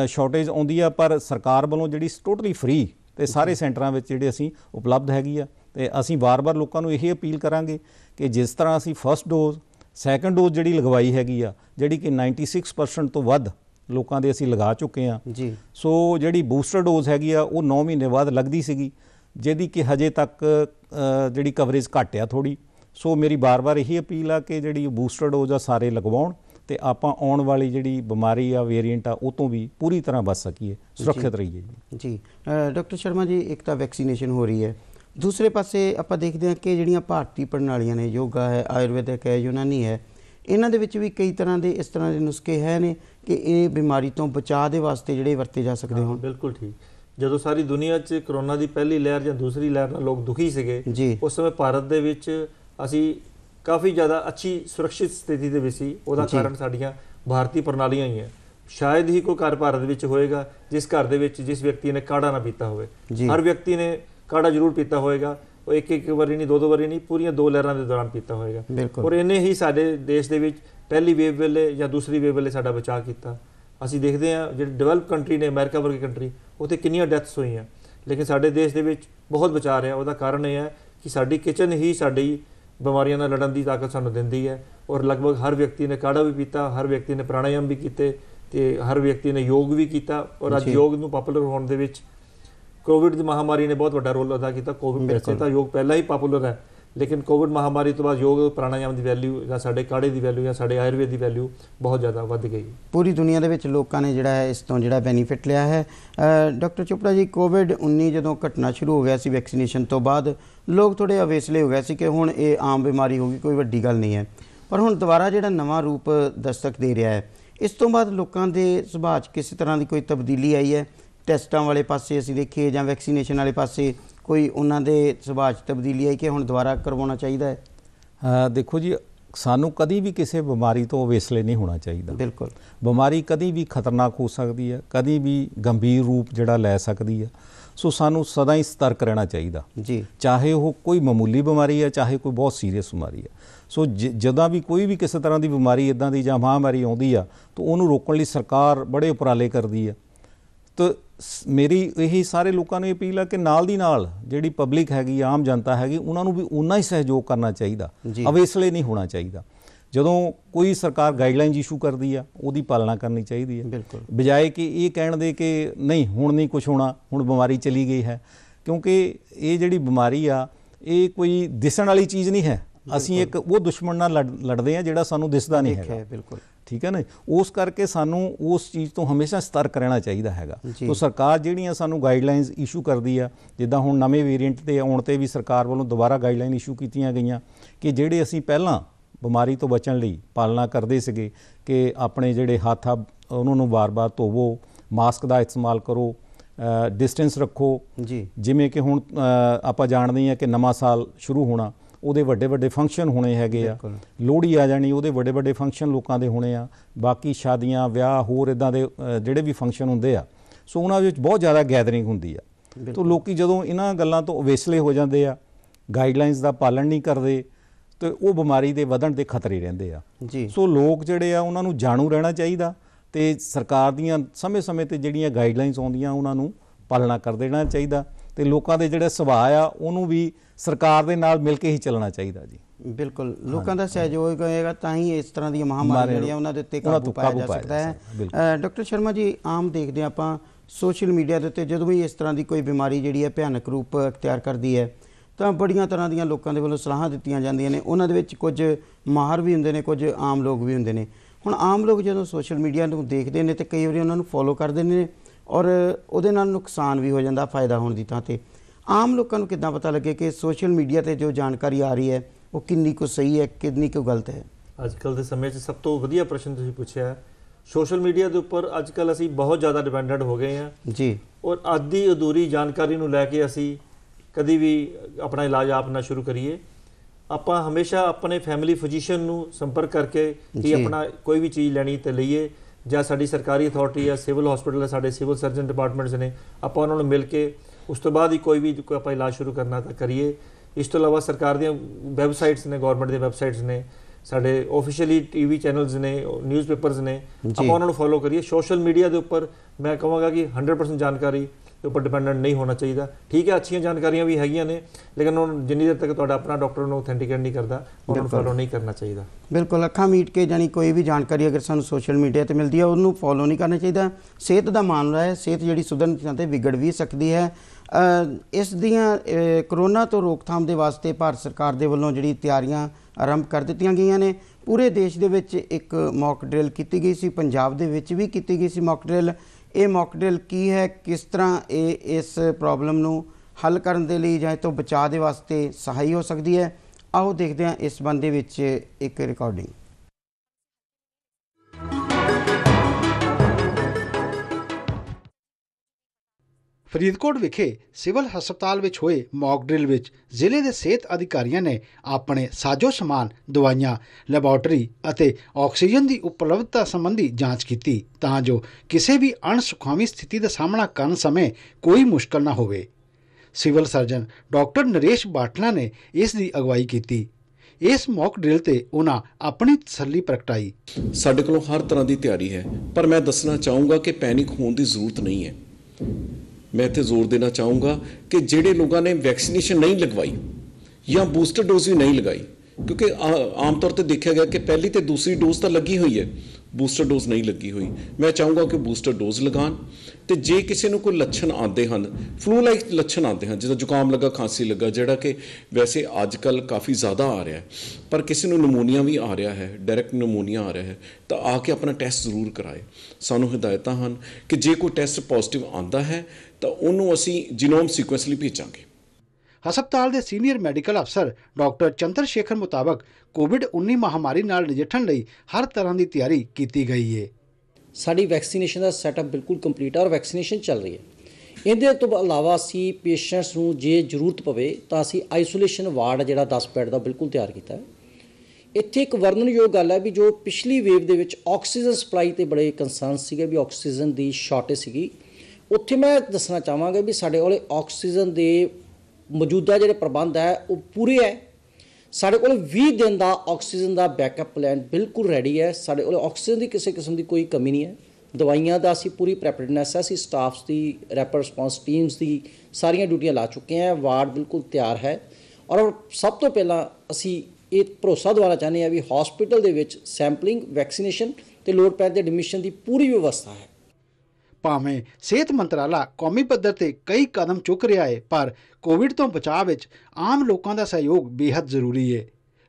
ਸ਼ਾਰਟੇਜ ਆਉਂਦੀ ਆ ਪਰ ਸਰਕਾਰ ਵੱਲੋਂ ਜਿਹੜੀ ਟੋਟਲੀ ਫ੍ਰੀ ਤੇ ਸਾਰੇ ਸੈਂਟਰਾਂ ਵਿੱਚ ਜਿਹੜੇ ਅਸੀਂ ਉਪਲਬਧ ਹੈਗੀ ਆ ਤੇ ਅਸੀਂ ਵਾਰ-ਵਾਰ ਲੋਕਾਂ ਨੂੰ ਇਹੀ ਅਪੀਲ ਕਰਾਂਗੇ ਕਿ ਜਿਸ ਤਰ੍ਹਾਂ ਅਸੀਂ ਫਰਸਟ ਡੋਜ਼ ਸੈਕੰਡ ਡੋਜ਼ ਜਿਹੜੀ ਲਗਵਾਈ ਹੈਗੀ ਆ ਜਿਹੜੀ ਕਿ 96% ਤੋਂ ਵੱਧ ਲੋਕਾਂ ਦੇ ਅਸੀਂ ਲਗਾ ਚੁੱਕੇ ਆ ਜੀ ਸੋ ਜਿਹੜੀ ਬੂਸਟਰ ਡੋਜ਼ ਹੈਗੀ ਆ ਉਹ 9 ਮਹੀਨੇ ਬਾਅਦ ਲੱਗਦੀ ਸੀਗੀ ਜਿਹਦੀ ਕਿ ਹਜੇ ਤੱਕ ਜਿਹੜੀ ਕਵਰੇਜ ਘਟਿਆ ਥੋੜੀ ਸੋ ਮੇਰੀ ਬਾਰ-ਬਾਰ ਇਹੀ ਅਪੀਲ ਆ ਕਿ ਜਿਹੜੀ ਬੂਸਟਰ ਡੋਜ਼ ਆ ਸਾਰੇ ਲਗਵਾਉਣ ਤੇ ਆਪਾਂ ਆਉਣ ਵਾਲੀ ਜਿਹੜੀ ਬਿਮਾਰੀ ਆ ਵੇਰੀਐਂਟ ਆ ਉਹ ਤੋਂ ਵੀ ਪੂਰੀ ਤਰ੍ਹਾਂ ਬਚ ਸਕੀਏ ਸੁਰੱਖਿਅਤ ਰਹੀਏ ਜੀ ਜੀ ਡਾਕਟਰ ਸ਼ਰਮਾ ਜੀ ਇੱਕ ਤਾਂ ਵੈਕਸੀਨੇਸ਼ਨ ਹੋ ਰਹੀ ਹੈ ਦੂਸਰੇ ਪਾਸੇ ਆਪਾਂ ਦੇਖਦੇ ਹਾਂ ਕਿ ਜਿਹੜੀਆਂ ਭਾਰਤੀ ਪ੍ਰਣਾਲੀਆਂ ਨੇ ਯੋਗਾ ਹੈ ਆਯੁਰਵੈਦਿਕ ਹੈ ਯੂਨਾਨੀ ਹੈ ਇਹਨਾਂ ਦੇ ਵਿੱਚ ਵੀ ਕਈ ਤਰ੍ਹਾਂ ਦੇ ਇਸ ਤਰ੍ਹਾਂ ਦੇ ਨੁਸਖੇ ਹੈ ਨੇ ਕਿ ਇਹ ਬਿਮਾਰੀ ਤੋਂ ਬਚਾਅ ਦੇ ਵਾਸਤੇ ਜਿਹੜੇ ਵਰਤੇ ਜਾ ਸਕਦੇ ਹੋਣ ਬਿਲਕੁਲ ਠੀਕ ਜਦੋਂ ਸਾਰੀ ਦੁਨੀਆ 'ਚ ਕਰੋਨਾ ਦੀ ਪਹਿਲੀ ਲਹਿਰ ਜਾਂ ਦੂਸਰੀ ਲਹਿਰ ਨਾਲ ਲੋਕ ਦੁਖੀ ਸੀਗੇ ਉਸ ਸਮੇਂ ਭਾਰਤ ਦੇ ਵਿੱਚ ਅਸੀਂ ਕਾਫੀ ਜ਼ਿਆਦਾ ਅੱਛੀ ਸੁਰੱਖਿਅਤ ਸਥਿਤੀ ਦੇ ਵਿੱਚ ਸੀ ਉਹਦਾ ਕਾਰਨ ਸਾਡੀਆਂ ਭਾਰਤੀ ਪ੍ਰਣਾਲੀਆਂ ਹੀ ਹੈ ਸ਼ਾਇਦ ਹੀ ਕੋਈ ਘਰ ਭਾਰਤ ਵਿੱਚ ਹੋਏਗਾ ਜਿਸ ਘਰ ਦੇ ਵਿੱਚ ਜਿਸ ਵਿਅਕਤੀ ਨੇ ਕਾੜਾ ਨਾ ਪੀਤਾ ਹੋਵੇ ਹਰ ਵਿਅਕਤੀ ਨੇ ਕਾੜਾ ਜ਼ਰੂਰ ਪੀਤਾ ਹੋਵੇਗਾ ਉਹ ਇੱਕ ਇੱਕ ਵਾਰੀ ਨਹੀਂ ਦੋ ਦੋ ਵਾਰੀ ਨਹੀਂ ਪੂਰੀਆਂ ਦੋ ਲਹਿਰਾਂ ਦੇ ਦੌਰਾਨ ਪੀਤਾ ਹੋਵੇਗਾ ਔਰ ਇਹਨੇ ਹੀ ਸਾਡੇ ਦੇਸ਼ ਦੇ ਵਿੱਚ ਪਹਿਲੀ ਵੇਵ ਵੇਲੇ ਜਾਂ ਦੂਸਰੀ ਵੇਵ ਵੇਲੇ ਸਾਡਾ ਬਚਾਅ ਕੀਤਾ ਅਸੀਂ ਦੇਖਦੇ ਹਾਂ ਜਿਹੜੇ ਡਿਵੈਲਪ ਕੰਟਰੀ ਨੇ ਅਮਰੀਕਾ ਵਰਗੀ ਕੰਟਰੀ ਉੱਥੇ ਕਿੰਨੀਆਂ ਡੈਥਸ ਹੋਈਆਂ ਲੇਕਿਨ ਸਾਡੇ ਦੇਸ਼ ਦੇ ਵਿੱਚ ਬਹੁਤ ਬਚਾਅ ਰਿਹਾ ਉਹਦਾ ਕਾਰਨ ਇਹ ਹੈ ਕਿ ਸਾਡੀ ਕਿਚਨ ਹੀ ਸਾਡੀ ਬਿਮਾਰੀਆਂ ਨਾਲ ਲੜਨ ਦੀ ਤਾਕਤ ਸਾਨੂੰ ਦਿੰਦੀ ਹੈ ਔਰ ਲਗਭਗ ਹਰ ਵਿਅਕਤੀ ਨੇ ਕਾੜਾ ਵੀ ਪੀਤਾ ਹਰ ਵਿਅਕਤੀ ਨੇ ਪ੍ਰਾਣਾਯਾਮ ਵੀ ਕੀਤੇ ਤੇ ਹਰ ਵਿਅਕਤੀ ਨੇ ਯੋਗ ਵੀ ਕੀਤਾ ਔਰ ਅੱਜ ਯੋਗ ਨੂੰ ਪਪੂਲਰ ਹੋਣ ਦੇ ਵਿੱਚ ਕੋਵਿਡ ਦੀ ਮਹਾਮਾਰੀ ਨੇ ਬਹੁਤ ਵੱਡਾ ਰੋਲ ਅਦਾ ਕੀਤਾ ਕੋਵਿਡ ਵਿੱਚ ਤਾਂ ਯੋਗ ਪਹਿਲਾਂ ਹੀ ਪਪੂਲਰ ਹੈ ਲੇਕਿਨ ਕੋਵਿਡ ਮਹਾਮਾਰੀ ਤੋਂ ਬਾਅਦ ਯੋਗ ਪ੍ਰਾਣਾਯਾਮ ਦੀ ਵੈਲਿਊ ਜਾਂ ਸਾਡੇ ਕਾੜੇ ਦੀ ਵੈਲਿਊ ਜਾਂ ਸਾਡੇ ਆਯੁਰਵੇਦ ਦੀ ਵੈਲਿਊ ਬਹੁਤ ਜ਼ਿਆਦਾ ਵੱਧ ਗਈ ਪੂਰੀ ਦੁਨੀਆ ਦੇ ਵਿੱਚ ਲੋਕਾਂ ਨੇ ਜਿਹੜਾ ਹੈ ਇਸ ਤੋਂ ਜਿਹੜਾ ਬੈਨੀਫਿਟ ਲਿਆ ਹੈ ਡਾਕਟਰ ਚੋਪੜਾ ਜੀ ਕੋਵਿਡ 19 ਜਦੋਂ ਘਟਨਾ ਸ਼ੁਰੂ ਹੋ ਗਿਆ ਸੀ ਵੈਕਸੀਨੇਸ਼ਨ ਤੋਂ ਬਾਅਦ ਲੋਕ ਥੋੜੇ ਅਵੇਸਲੇ ਹੋ ਗਏ ਸੀ ਕਿ ਹੁਣ ਇਹ ਆਮ ਬਿਮਾਰੀ ਹੋ ਗਈ ਕੋਈ ਵੱਡੀ ਗੱਲ ਨਹੀਂ ਹੈ ਪਰ ਹੁਣ ਦੁਬਾਰਾ ਜਿਹੜਾ ਨਵਾਂ ਰੂਪ ਦਸਤਕ ਦੇ ਰਿਹਾ ਹੈ ਇਸ ਤੋਂ ਬਾਅਦ ਲੋਕਾਂ ਦੇ ਸੁਭਾਅ 'ਚ ਕਿਸੇ ਤਰ੍ਹਾਂ ਦੀ ਕੋਈ ਤਬਦੀਲੀ ਆਈ ਹੈ ਟੈਸਟਾਂ ਵਾਲੇ ਪਾਸੇ ਅਸੀਂ ਦੇਖੀਏ ਜਾਂ ਵੈਕਸੀਨੇਸ਼ਨ ਵਾਲੇ ਪਾਸੇ ਕੋਈ ਉਹਨਾਂ ਦੇ ਸੁਭਾਅ 'ਚ ਤਬਦੀਲੀ ਆਈ ਕਿ ਹੁਣ ਦੁਬਾਰਾ ਕਰਵਾਉਣਾ ਚਾਹੀਦਾ ਹੈ ਦੇਖੋ ਜੀ ਸਾਨੂੰ ਕਦੀ ਵੀ ਕਿਸੇ ਬਿਮਾਰੀ ਤੋਂ ਵੇਸਲੇ ਨਹੀਂ ਹੋਣਾ ਚਾਹੀਦਾ ਬਿਲਕੁਲ ਬਿਮਾਰੀ ਕਦੀ ਵੀ ਖਤਰਨਾਕ ਹੋ ਸਕਦੀ ਹੈ ਕਦੀ ਵੀ ਗੰਭੀਰ ਰੂਪ ਜਿਹੜਾ ਲੈ ਸਕਦੀ ਹੈ ਸੋ ਸਾਨੂੰ ਸਦਾ ਹੀ ਸਤਰਕ ਰਹਿਣਾ ਚਾਹੀਦਾ ਜੀ ਚਾਹੇ ਉਹ ਕੋਈ ਮਾਮੂਲੀ ਬਿਮਾਰੀ ਹੈ ਚਾਹੇ ਕੋਈ ਬਹੁਤ ਸੀਰੀਅਸ ਬਿਮਾਰੀ ਹੈ ਸੋ ਜਦਾਂ ਵੀ ਕੋਈ ਵੀ ਕਿਸੇ ਤਰ੍ਹਾਂ ਦੀ ਬਿਮਾਰੀ ਇਦਾਂ ਦੀ ਜਾਂ ਮਹਾਮਾਰੀ ਆਉਂਦੀ ਆ ਤਾਂ ਉਹਨੂੰ ਰੋਕਣ ਲਈ ਸਰਕਾਰ ਬੜੇ ਉਪਰਾਲੇ ਕਰਦੀ ਆ ਤਾਂ ਮੇਰੀ ਇਹ ਸਾਰੇ ਲੋਕਾਂ ਨੂੰ ਅਪੀਲ ਹੈ ਕਿ ਨਾਲ ਦੀ ਨਾਲ ਜਿਹੜੀ ਪਬਲਿਕ ਹੈਗੀ ਆਮ ਜਨਤਾ ਹੈਗੀ ਉਹਨਾਂ ਨੂੰ ਵੀ ਉਨਾ ਹੀ ਸਹਿਯੋਗ ਕਰਨਾ ਚਾਹੀਦਾ ਅਵੇਸਲੇ ਨਹੀਂ ਹੋਣਾ ਚਾਹੀਦਾ ਜਦੋਂ ਕੋਈ ਸਰਕਾਰ ਗਾਈਡਲਾਈਨ ਇਸ਼ੂ ਕਰਦੀ ਆ ਉਹਦੀ ਪਾਲਣਾ ਕਰਨੀ ਚਾਹੀਦੀ ਹੈ ਬਜਾਏ ਕਿ ਇਹ ਕਹਿਣ ਦੇ ਕਿ ਨਹੀਂ ਹੁਣ ਨਹੀਂ ਕੁਝ ਹੋਣਾ ਹੁਣ ਬਿਮਾਰੀ ਚਲੀ ਗਈ ਹੈ ਕਿਉਂਕਿ ਇਹ ਜਿਹੜੀ ਬਿਮਾਰੀ ਆ ਇਹ ਕੋਈ ਦਿਸਣ ਵਾਲੀ ਚੀਜ਼ ਨਹੀਂ ਹੈ ਅਸੀਂ ਇੱਕ ਉਹ ਦੁਸ਼ਮਣ ਨਾਲ ਲੜਦੇ ਆ ਜਿਹੜਾ ਸਾਨੂੰ ਦਿਸਦਾ ਨਹੀਂ ਹੈਗਾ ਬਿਲਕੁਲ ਠੀਕ ਹੈ ਨਾ ਉਸ ਕਰਕੇ ਸਾਨੂੰ ਉਸ ਚੀਜ਼ ਤੋਂ ਹਮੇਸ਼ਾ ਸਤਰਕ ਰਹਿਣਾ ਚਾਹੀਦਾ ਹੈਗਾ ਤੋਂ ਸਰਕਾਰ ਜਿਹੜੀਆਂ ਸਾਨੂੰ ਗਾਈਡਲਾਈਨਸ ਇਸ਼ੂ ਕਰਦੀ ਆ ਜਿੱਦਾਂ ਹੁਣ ਨਵੇਂ ਵੇਰੀਐਂਟ ਤੇ ਆਉਣ ਤੇ ਵੀ ਸਰਕਾਰ ਵੱਲੋਂ ਦੁਬਾਰਾ ਗਾਈਡਲਾਈਨ ਇਸ਼ੂ ਕੀਤੀਆਂ ਗਈਆਂ ਕਿ ਜਿਹੜੇ ਅਸੀਂ ਪਹਿਲਾਂ ਬਿਮਾਰੀ ਤੋਂ ਬਚਣ ਲਈ ਪਾਲਣਾ ਕਰਦੇ ਸੀਗੇ ਕਿ ਆਪਣੇ ਜਿਹੜੇ ਹੱਥ ਆ ਉਹਨਾਂ ਨੂੰ ਵਾਰ-ਵਾਰ ਧੋਵੋ ਮਾਸਕ ਦਾ ਇਸਤੇਮਾਲ ਕਰੋ ਡਿਸਟੈਂਸ ਰੱਖੋ ਜੀ ਜਿਵੇਂ ਕਿ ਹੁਣ ਆਪਾਂ ਜਾਣਦੇ ਹਾਂ ਕਿ ਨਵਾਂ ਸਾਲ ਸ਼ੁਰੂ ਹੋਣਾ ਉਹਦੇ ਵੱਡੇ ਵੱਡੇ ਫੰਕਸ਼ਨ ਹੋਣੇ ਹੈਗੇ ਆ ਲੋਹੜੀ ਆ ਜਾਣੀ ਉਹਦੇ ਵੱਡੇ ਵੱਡੇ ਫੰਕਸ਼ਨ ਲੋਕਾਂ ਦੇ ਹੋਣੇ ਆ ਬਾਕੀ ਸ਼ਾਦੀਆਂ ਵਿਆਹ ਹੋਰ ਇਦਾਂ ਦੇ ਜਿਹੜੇ ਵੀ ਫੰਕਸ਼ਨ ਹੁੰਦੇ ਆ ਸੋ ਉਹਨਾਂ ਵਿੱਚ ਬਹੁਤ ਜ਼ਿਆਦਾ ਗੈਦਰਿੰਗ ਹੁੰਦੀ ਆ ਤੋਂ ਲੋਕੀ ਜਦੋਂ ਇਹਨਾਂ ਗੱਲਾਂ ਤੋਂ ਵੇਸਲੇ ਹੋ ਜਾਂਦੇ ਆ ਗਾਈਡਲਾਈਨਸ ਦਾ ਪਾਲਣ ਨਹੀਂ ਕਰਦੇ ਤੇ ਉਹ ਬਿਮਾਰੀ ਦੇ ਵਧਣ ਦੇ ਖਤਰੇ ਰਹਿੰਦੇ ਆ ਜੀ ਸੋ ਲੋਕ ਜਿਹੜੇ ਆ ਉਹਨਾਂ ਨੂੰ ਜਾਣੂ ਰਹਿਣਾ ਚਾਹੀਦਾ ਤੇ ਸਰਕਾਰ ਦੀਆਂ ਸਮੇਂ-ਸਮੇਂ ਤੇ ਜਿਹੜੀਆਂ ਗਾਈਡਲਾਈਨਸ ਆਉਂਦੀਆਂ ਉਹਨਾਂ ਨੂੰ ਪਾਲਣਾ ਕਰ ਦੇਣਾ ਚਾਹੀਦਾ ਤੇ ਲੋਕਾਂ ਦੇ ਜਿਹੜੇ ਸੁਭਾਅ ਆ ਉਹਨੂੰ ਵੀ ਸਰਕਾਰ ਦੇ ਨਾਲ ਮਿਲ ਕੇ ਹੀ ਚੱਲਣਾ ਚਾਹੀਦਾ ਜੀ ਬਿਲਕੁਲ ਲੋਕਾਂ ਦਾ ਸਹਿਯੋਗ ਹੋਏਗਾ ਤਾਂ ਹੀ ਇਸ ਤਰ੍ਹਾਂ ਦੀਆਂ ਮਹਾਮਾਰੀਆਂ ਜਿਹੜੀਆਂ ਉਹਨਾਂ ਦੇ ਉੱਤੇ ਕਾਬੂ ਪਾਇਆ ਜਾ ਸਕਦਾ ਹੈ ਡਾਕਟਰ ਸ਼ਰਮਾ ਜੀ ਆਮ ਦੇਖਦੇ ਆਪਾਂ ਸੋਸ਼ਲ ਮੀਡੀਆ ਦੇ ਉੱਤੇ ਜਦੋਂ ਵੀ ਇਸ ਤਰ੍ਹਾਂ ਦੀ ਕੋਈ ਬਿਮਾਰੀ ਜਿਹੜੀ ਹੈ ਭਿਆਨਕ ਰੂਪ ਅਖਤਿਆਰ ਕਰਦੀ ਹੈ ਤਾਂ ਬੜੀਆਂ ਤਰ੍ਹਾਂ ਦੀਆਂ ਲੋਕਾਂ ਦੇ ਵੱਲੋਂ ਸਲਾਹਾਂ ਦਿੱਤੀਆਂ ਜਾਂਦੀਆਂ ਨੇ ਉਹਨਾਂ ਦੇ ਵਿੱਚ ਕੁਝ ਮਾਹਰ ਵੀ ਹੁੰਦੇ ਨੇ ਕੁਝ ਆਮ ਲੋਕ ਵੀ ਹੁੰਦੇ ਨੇ ਹੁਣ ਆਮ ਲੋਕ ਜਦੋਂ ਸੋਸ਼ਲ ਮੀਡੀਆ ਨੂੰ ਦੇਖਦੇ ਨੇ ਤੇ ਕਈ ਵਾਰੀ ਉਹਨਾਂ ਨੂੰ ਫੋਲੋ ਕਰਦੇ ਨੇ ਔਰ ਉਹਦੇ ਨਾਲ ਨੁਕਸਾਨ ਵੀ ਹੋ ਜਾਂਦਾ ਫਾਇਦਾ ਹੋਣ ਦੀ ਤਾਂ ਤੇ ਆਮ ਲੋਕਾਂ ਨੂੰ ਕਿੱਦਾਂ ਪਤਾ ਲੱਗੇ ਕਿ ਸੋਸ਼ਲ ਮੀਡੀਆ ਤੇ ਜੋ ਜਾਣਕਾਰੀ ਆ ਰਹੀ ਹੈ ਉਹ ਕਿੰਨੀ ਕੁ ਸਹੀ ਹੈ ਕਿੰਨੀ ਕੁ ਗਲਤ ਹੈ ਅੱਜ ਕੱਲ ਦੇ ਸਮੇਂ 'ਚ ਸਭ ਤੋਂ ਵਧੀਆ ਪ੍ਰਸ਼ਨ ਤੁਸੀਂ ਪੁੱਛਿਆ ਸੋਸ਼ਲ ਮੀਡੀਆ ਦੇ ਉੱਪਰ ਅੱਜ ਕੱਲ ਅਸੀਂ ਬਹੁਤ ਜ਼ਿਆਦਾ ਡਿਪੈਂਡੈਂਟ ਹੋ ਗਏ ਹਾਂ ਜੀ ਔਰ ਆਦੀ ਅਧੂਰੀ ਜਾਣਕਾਰੀ ਨੂੰ ਲੈ ਕੇ ਅਸੀਂ ਕਦੀ ਵੀ ਆਪਣਾ ਇਲਾਜ ਆਪ ਨਾ ਸ਼ੁਰੂ ਕਰੀਏ ਆਪਾਂ ਹਮੇਸ਼ਾ ਆਪਣੇ ਫੈਮਿਲੀ ਫਿਜ਼ੀਸ਼ੀਅਨ ਨੂੰ ਸੰਪਰਕ ਕਰਕੇ ਕਿ ਆਪਣਾ ਕੋਈ ਵੀ ਚੀਜ਼ ਲੈਣੀ ਤੇ ਲਈਏ ਜਾਂ ਸਾਡੀ ਸਰਕਾਰੀ ਅਥਾਰਟੀ ਹੈ ਸਿਵਲ ਹਸਪੀਟਲ ਹੈ ਸਾਡੇ ਸਿਵਲ ਸਰਜਨ ਡਿਪਾਰਟਮੈਂਟਸ ਨੇ ਆਪਾਂ ਉਹਨਾਂ ਨੂੰ ਮਿਲ ਕੇ ਉਸ ਤੋਂ ਬਾਅਦ ਹੀ ਕੋਈ ਵੀ ਕੋਈ ਆਪਾਂ ਇਲਾਜ ਸ਼ੁਰੂ ਕਰਨਾ ਤਾਂ ਕਰੀਏ ਇਸ ਤੋਂ ਇਲਾਵਾ ਸਰਕਾਰ ਦੀਆਂ ਵੈਬਸਾਈਟਸ ਨੇ ਗਵਰਨਮੈਂਟ ਦੇ ਵੈਬਸਾਈਟਸ ਨੇ ਸਾਡੇ ਆਫੀਸ਼ੀਅਲੀ ਟੀਵੀ ਚੈਨਲਸ ਨੇ ਨਿਊਜ਼ਪੇਪਰਸ ਨੇ ਆਪਾਂ ਉਹਨਾਂ ਨੂੰ ਫੋਲੋ ਕਰੀਏ ਸੋਸ਼ਲ ਮੀਡੀਆ ਦੇ ਉੱਪਰ ਮੈਂ ਕਹਾਂਗਾ ਕਿ 100% ਜਾਣਕਾਰੀ ਦੇ ਉੱਪਰ ਡਿਪੈਂਡੈਂਟ ਨਹੀਂ ਹੋਣਾ ਚਾਹੀਦਾ ਠੀਕ ਹੈ ਅੱਛੀਆਂ ਜਾਣਕਾਰੀਆਂ ਵੀ ਹੈਗੀਆਂ ਨੇ ਲੇਕਿਨ ਉਹ ਜਿੰਨੀ ਦੇਰ ਤੱਕ ਤੁਹਾਡਾ ਆਪਣਾ ਡਾਕਟਰ ਨੂੰ ਆਥੈਂਟੀਕੇਟ ਨਹੀਂ ਕਰਦਾ ਉਹਨੂੰ ਫੋਲੋ ਨਹੀਂ ਕਰਨਾ ਚਾਹੀਦਾ ਬਿਲਕੁਲ ਅੱਖਾਂ ਮੀਟ ਕੇ ਜਾਨੀ ਕੋਈ ਵੀ ਜਾਣਕਾਰੀ ਅਗਰ ਸਾਨੂੰ ਸੋਸ਼ਲ ਮੀਡੀਆ ਤੇ ਮਿਲਦੀ ਹੈ ਉਹਨੂੰ ਫੋਲੋ ਨਹੀਂ ਕਰਨਾ ਚਾਹੀਦਾ ਸਿਹਤ ਦਾ ਮਾਮਲਾ ਹੈ ਸਿਹਤ ਜਿਹੜੀ ਸੁਧਰਨ ਚਾਹਤੇ ਵਿਗੜ ਵੀ ਸਕਦੀ ਹੈ ਇਸ ਦੀਆਂ ਕਰੋਨਾ ਤੋਂ ਰੋਕਥਾਮ ਦੇ ਵਾਸਤੇ ਭਾਰਤ ਸਰਕਾਰ ਦੇ ਵੱਲੋਂ ਜਿਹੜੀ ਤਿਆਰੀਆਂ ਆਰੰਭ ਕਰ ਦਿੱਤੀਆਂ ਗਈਆਂ ਨੇ ਪੂਰੇ ਦੇਸ਼ ਦੇ ਵਿੱਚ ਇੱਕ ਮੌਕ ਡ੍ਰਿਲ ਕੀਤੀ ਗਈ ਸੀ ਪੰਜਾਬ ਦੇ ਵਿੱਚ ਵੀ ਕੀਤੀ ਗਈ ਸੀ ਮੌਕ ਡ੍ਰਿਲ ਇਹ ਮੌਕ ਮੌਕਡਿਲ ਕੀ ਹੈ ਕਿਸ ਤਰ੍ਹਾਂ ਇਹ ਇਸ ਪ੍ਰੋਬਲਮ ਨੂੰ ਹੱਲ ਕਰਨ ਦੇ ਲਈ ਜਾਂ ਤੋਂ ਬਚਾਅ ਦੇ ਵਾਸਤੇ ਸਹਾਈ ਹੋ ਸਕਦੀ ਹੈ ਆਓ ਦੇਖਦੇ ਹਾਂ ਇਸ ਬੰਦੇ ਵਿੱਚ ਇੱਕ ਰਿਕਾਰਡਿੰਗ ਫਰੀਦਕੋਟ ਵਿਖੇ ਸਿਵਲ ਹਸਪਤਾਲ ਵਿੱਚ ਹੋਏ ਮੌਕ ਡ੍ਰਿਲ ਵਿੱਚ ਜ਼ਿਲ੍ਹੇ ਦੇ ਸਿਹਤ ਅਧਿਕਾਰੀਆਂ ਨੇ ਆਪਣੇ ਸਾਜੋ ਸਮਾਨ ਦਵਾਈਆਂ ਲੈਬੋਰਟਰੀ ਅਤੇ ਆਕਸੀਜਨ ਦੀ ਉਪਲਬਧਤਾ ਸੰਬੰਧੀ ਜਾਂਚ ਕੀਤੀ ਤਾਂ ਜੋ ਕਿਸੇ ਵੀ ਅਣਸੁਖਾਵੀ ਸਥਿਤੀ ਦਾ ਸਾਹਮਣਾ ਕਰਨ ਸਮੇਂ ਕੋਈ ਮੁਸ਼ਕਲ ਨਾ ਹੋਵੇ civil surgeon doctor Naresh Batla ਨੇ ਇਸ ਦੀ ਅਗਵਾਈ ਕੀਤੀ ਇਸ ਮੌਕ ਡ੍ਰਿਲ ਤੇ ਉਹਨਾਂ ਆਪਣੀ ਤਸੱਲੀ ਪ੍ਰਗਟਾਈ ਸਾਡੇ ਕੋਲ ਹਰ ਤਰ੍ਹਾਂ ਦੀ ਤਿਆਰੀ ਹੈ ਪਰ ਮੈਂ ਦੱਸਣਾ ਚਾਹੂੰਗਾ ਕਿ ਪੈਨਿਕ ਹੋਣ ਦੀ ਜ਼ਰੂਰਤ ਨਹੀਂ ਹੈ ਮੈਂ ਇੱਥੇ ਜ਼ੋਰ ਦੇਣਾ ਚਾਹੂੰਗਾ ਕਿ ਜਿਹੜੇ ਲੋਕਾਂ ਨੇ ਵੈਕਸੀਨੇਸ਼ਨ ਨਹੀਂ ਲਗਵਾਈ ਜਾਂ ਬੂਸਟਰ ਡੋਜ਼ ਵੀ ਨਹੀਂ ਲਗਾਈ ਕਿਉਂਕਿ ਆਮ ਤੌਰ ਤੇ ਦੇਖਿਆ ਗਿਆ ਕਿ ਪਹਿਲੀ ਤੇ ਦੂਸਰੀ ਡੋਜ਼ ਤਾਂ ਲੱਗੀ ਹੋਈ ਹੈ ਬੂਸਟਰ ਡੋਜ਼ ਨਹੀਂ ਲੱਗੀ ਹੋਈ ਮੈਂ ਚਾਹੂੰਗਾ ਕਿ ਬੂਸਟਰ ਡੋਜ਼ ਲਗਾਣ ਤੇ ਜੇ ਕਿਸੇ ਨੂੰ ਕੋਈ ਲੱਛਣ ਆਉਂਦੇ ਹਨ ਫਲੂ ਲਾਈਕ ਲੱਛਣ ਆਉਂਦੇ ਹਨ ਜਿਦਾ ਜ਼ੁਕਾਮ ਲੱਗਾ ਖਾਂਸੀ ਲੱਗਾ ਜਿਹੜਾ ਕਿ ਵੈਸੇ ਅੱਜ ਕੱਲ ਕਾਫੀ ਜ਼ਿਆਦਾ ਆ ਰਿਹਾ ਹੈ ਪਰ ਕਿਸੇ ਨੂੰ ਨਮੋਨੀਆ ਵੀ ਆ ਰਿਹਾ ਹੈ ਡਾਇਰੈਕਟ ਨਮੋਨੀਆ ਆ ਰਿਹਾ ਹੈ ਤਾਂ ਆ ਕੇ ਆਪਣਾ ਟੈਸਟ ਜ਼ਰੂਰ ਕਰਾਏ ਸਾਨੂੰ ਹਦਾਇਤਾਂ ਹਨ ਕਿ ਜੇ ਕੋਈ ਟੈਸਟ ਪੋਜ਼ਿਟਿਵ ਆਉਂਦਾ ਹੈ ਤਾਂ ਉਹਨੂੰ ਅਸੀਂ ਜੀਨੋਮ ਸੀਕੁਐਂਸਲੀ ਭੇਜਾਂਗੇ ਹਸਪਤਾਲ ਦੇ ਸੀਨੀਅਰ ਮੈਡੀਕਲ ਅਫਸਰ ਡਾਕਟਰ ਚੰਦਰ ਸ਼ੇਖਰ ਮੁਤਾਬਕ ਕੋਵਿਡ-19 ਮਹਾਮਾਰੀ ਨਾਲ ਨਜਿੱਠਣ ਲਈ ਹਰ ਤਰ੍ਹਾਂ ਦੀ ਤਿਆਰੀ ਕੀਤੀ ਗਈ ਹੈ ਸਾਡੀ ਵੈਕਸੀਨੇਸ਼ਨ ਦਾ ਸੈਟਅਪ ਬਿਲਕੁਲ ਕੰਪਲੀਟ ਹੈ ਔਰ ਵੈਕਸੀਨੇਸ਼ਨ ਚੱਲ ਰਹੀ ਹੈ ਇਹਦੇ ਤੋਂ ਇਲਾਵਾ ਅਸੀਂ ਪੇਸ਼ੈਂਟਸ ਨੂੰ ਜੇ ਜ਼ਰੂਰਤ ਪਵੇ ਤਾਂ ਅਸੀਂ ਆਈਸੋਲੇਸ਼ਨ ਵਾਰਡ ਜਿਹੜਾ 10 ਬੈੱਡ ਦਾ ਬਿਲਕੁਲ ਤਿਆਰ ਕੀਤਾ ਹੈ ਇੱਥੇ ਇੱਕ ਵਰਣਨਯੋਗ ਗੱਲ ਹੈ ਵੀ ਜੋ ਪਿਛਲੀ ਵੇਵ ਦੇ ਵਿੱਚ ਆਕਸੀਜਨ ਸਪਲਾਈ ਤੇ ਬੜੇ ਕਨਸਰਨ ਸੀਗੇ ਵੀ ਆਕਸੀਜਨ ਦੀ ਸ਼ਾਰਟੇਜ ਸੀਗੀ ਉੱਥੇ ਮੈਂ ਦੱਸਣਾ ਚਾਹਾਂਗਾ ਵੀ ਸਾਡੇ ਕੋਲੇ ਆਕਸੀਜਨ ਦੇ ਮੌਜੂਦਾ ਜਿਹੜੇ ਪ੍ਰਬੰਧ ਹੈ ਉਹ ਪੂਰੇ ਹੈ ਸਾਡੇ ਕੋਲ 20 ਦਿਨ ਦਾ ਆਕਸੀਜਨ ਦਾ ਬੈਕਅਪ ਪਲਾਨ ਬਿਲਕੁਲ ਰੈਡੀ ਹੈ ਸਾਡੇ ਕੋਲ ਆਕਸੀਜਨ ਦੀ ਕਿਸੇ ਕਿਸਮ ਦੀ ਕੋਈ ਕਮੀ ਨਹੀਂ ਹੈ ਦਵਾਈਆਂ ਦਾ ਅਸੀਂ ਪੂਰੀ ਪ੍ਰੈਪਰਡਨੈਸ ਹੈ ਅਸੀਂ ਸਟਾਫਸ ਦੀ ਰੈਪਰ ਰਿਸਪਾਂਸ ਟੀਮਸ ਦੀ ਸਾਰੀਆਂ ਡਿਊਟੀਆਂ ਲਾ ਚੁੱਕੇ ਹਾਂ ਵਾਰਡ ਬਿਲਕੁਲ ਤਿਆਰ ਹੈ ਔਰ ਸਭ ਤੋਂ ਪਹਿਲਾਂ ਅਸੀਂ ਇਹ ਭਰੋਸਾ ਦਵਾਉਣਾ ਚਾਹੁੰਦੇ ਹਾਂ ਵੀ ਹਸਪੀਟਲ ਦੇ ਵਿੱਚ ਸੈਂਪਲਿੰਗ ਵੈਕਸੀਨੇਸ਼ਨ ਤੇ ਲੋਡ ਪੈਣ ਦੇ ਐਡਮਿਸ਼ਨ ਦੀ ਪੂਰੀ ਵਿਵਸਥਾ ਹੈ ਭਾਵੇਂ ਸਿਹਤ ਮੰਤਰਾਲਾ ਕੌਮੀ ਪੱਧਰ ਤੇ ਕਈ ਕਦਮ ਚੁੱਕ ਰਿਹਾ ਹੈ ਪਰ ਕੋਵਿਡ ਤੋਂ ਬਚਾਅ ਵਿੱਚ ਆਮ ਲੋਕਾਂ ਦਾ ਸਹਿਯੋਗ ਬੇहद ਜ਼ਰੂਰੀ ਹੈ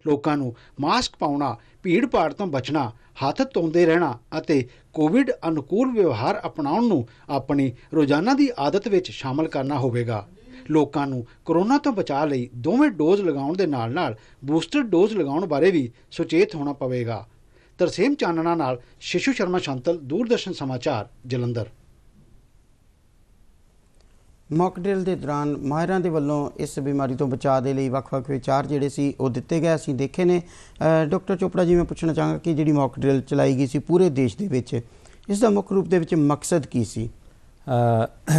ਲੋਕਾਂ ਨੂੰ ਮਾਸਕ ਪਾਉਣਾ ਭੀੜ ਭਾੜ ਤੋਂ ਬਚਣਾ ਹੱਥ ਧੋਂਦੇ ਰਹਿਣਾ ਅਤੇ ਕੋਵਿਡ ਅਨੁਕੂਲ ਵਿਵਹਾਰ ਅਪਣਾਉਣ ਨੂੰ ਆਪਣੀ ਰੋਜ਼ਾਨਾ ਦੀ ਆਦਤ ਵਿੱਚ ਸ਼ਾਮਲ ਕਰਨਾ ਹੋਵੇਗਾ ਲੋਕਾਂ ਨੂੰ ਕਰੋਨਾ ਤੋਂ ਬਚਾਅ ਲਈ ਦੋਵੇਂ ਡੋਜ਼ ਲਗਾਉਣ ਦੇ ਨਾਲ-ਨਾਲ ਬੂਸਟਰ ਡੋਜ਼ ਲਗਾਉਣ ਬਾਰੇ ਵੀ ਸੁਚੇਤ ਹੋਣਾ ਪਵੇਗਾ ਤਰਸੇਮ ਚਾਨਣਾ ਨਾਲ ਸ਼ਿਸ਼ੂ ਸ਼ਰਮਾ ਸ਼ੰਤਲ ਦੂਰਦਰਸ਼ਨ ਸਮਾਚਾਰ ਜਲੰਧਰ ਮੌਕ ਡ੍ਰਿਲ ਦੇ ਦੌਰਾਨ ਮਾਹਿਰਾਂ ਦੇ ਵੱਲੋਂ ਇਸ ਬਿਮਾਰੀ ਤੋਂ ਬਚਾਅ ਦੇ ਲਈ ਵੱਖ-ਵੱਖ ਵਿਚਾਰ ਜਿਹੜੇ ਸੀ ਉਹ ਦਿੱਤੇ ਗਏ ਅਸੀਂ ਦੇਖੇ ਨੇ ਡਾਕਟਰ ਚੋਪੜਾ ਜੀ ਮੈਂ ਪੁੱਛਣਾ ਚਾਹਾਂਗਾ ਕਿ ਜਿਹੜੀ ਮੌਕ ਡ੍ਰਿਲ ਚਲਾਈ ਗਈ ਸੀ ਪੂਰੇ ਦੇਸ਼ ਦੇ ਵਿੱਚ ਇਸ ਦਾ ਮੁੱਖ ਰੂਪ ਦੇ ਵਿੱਚ ਮਕਸਦ ਕੀ ਸੀ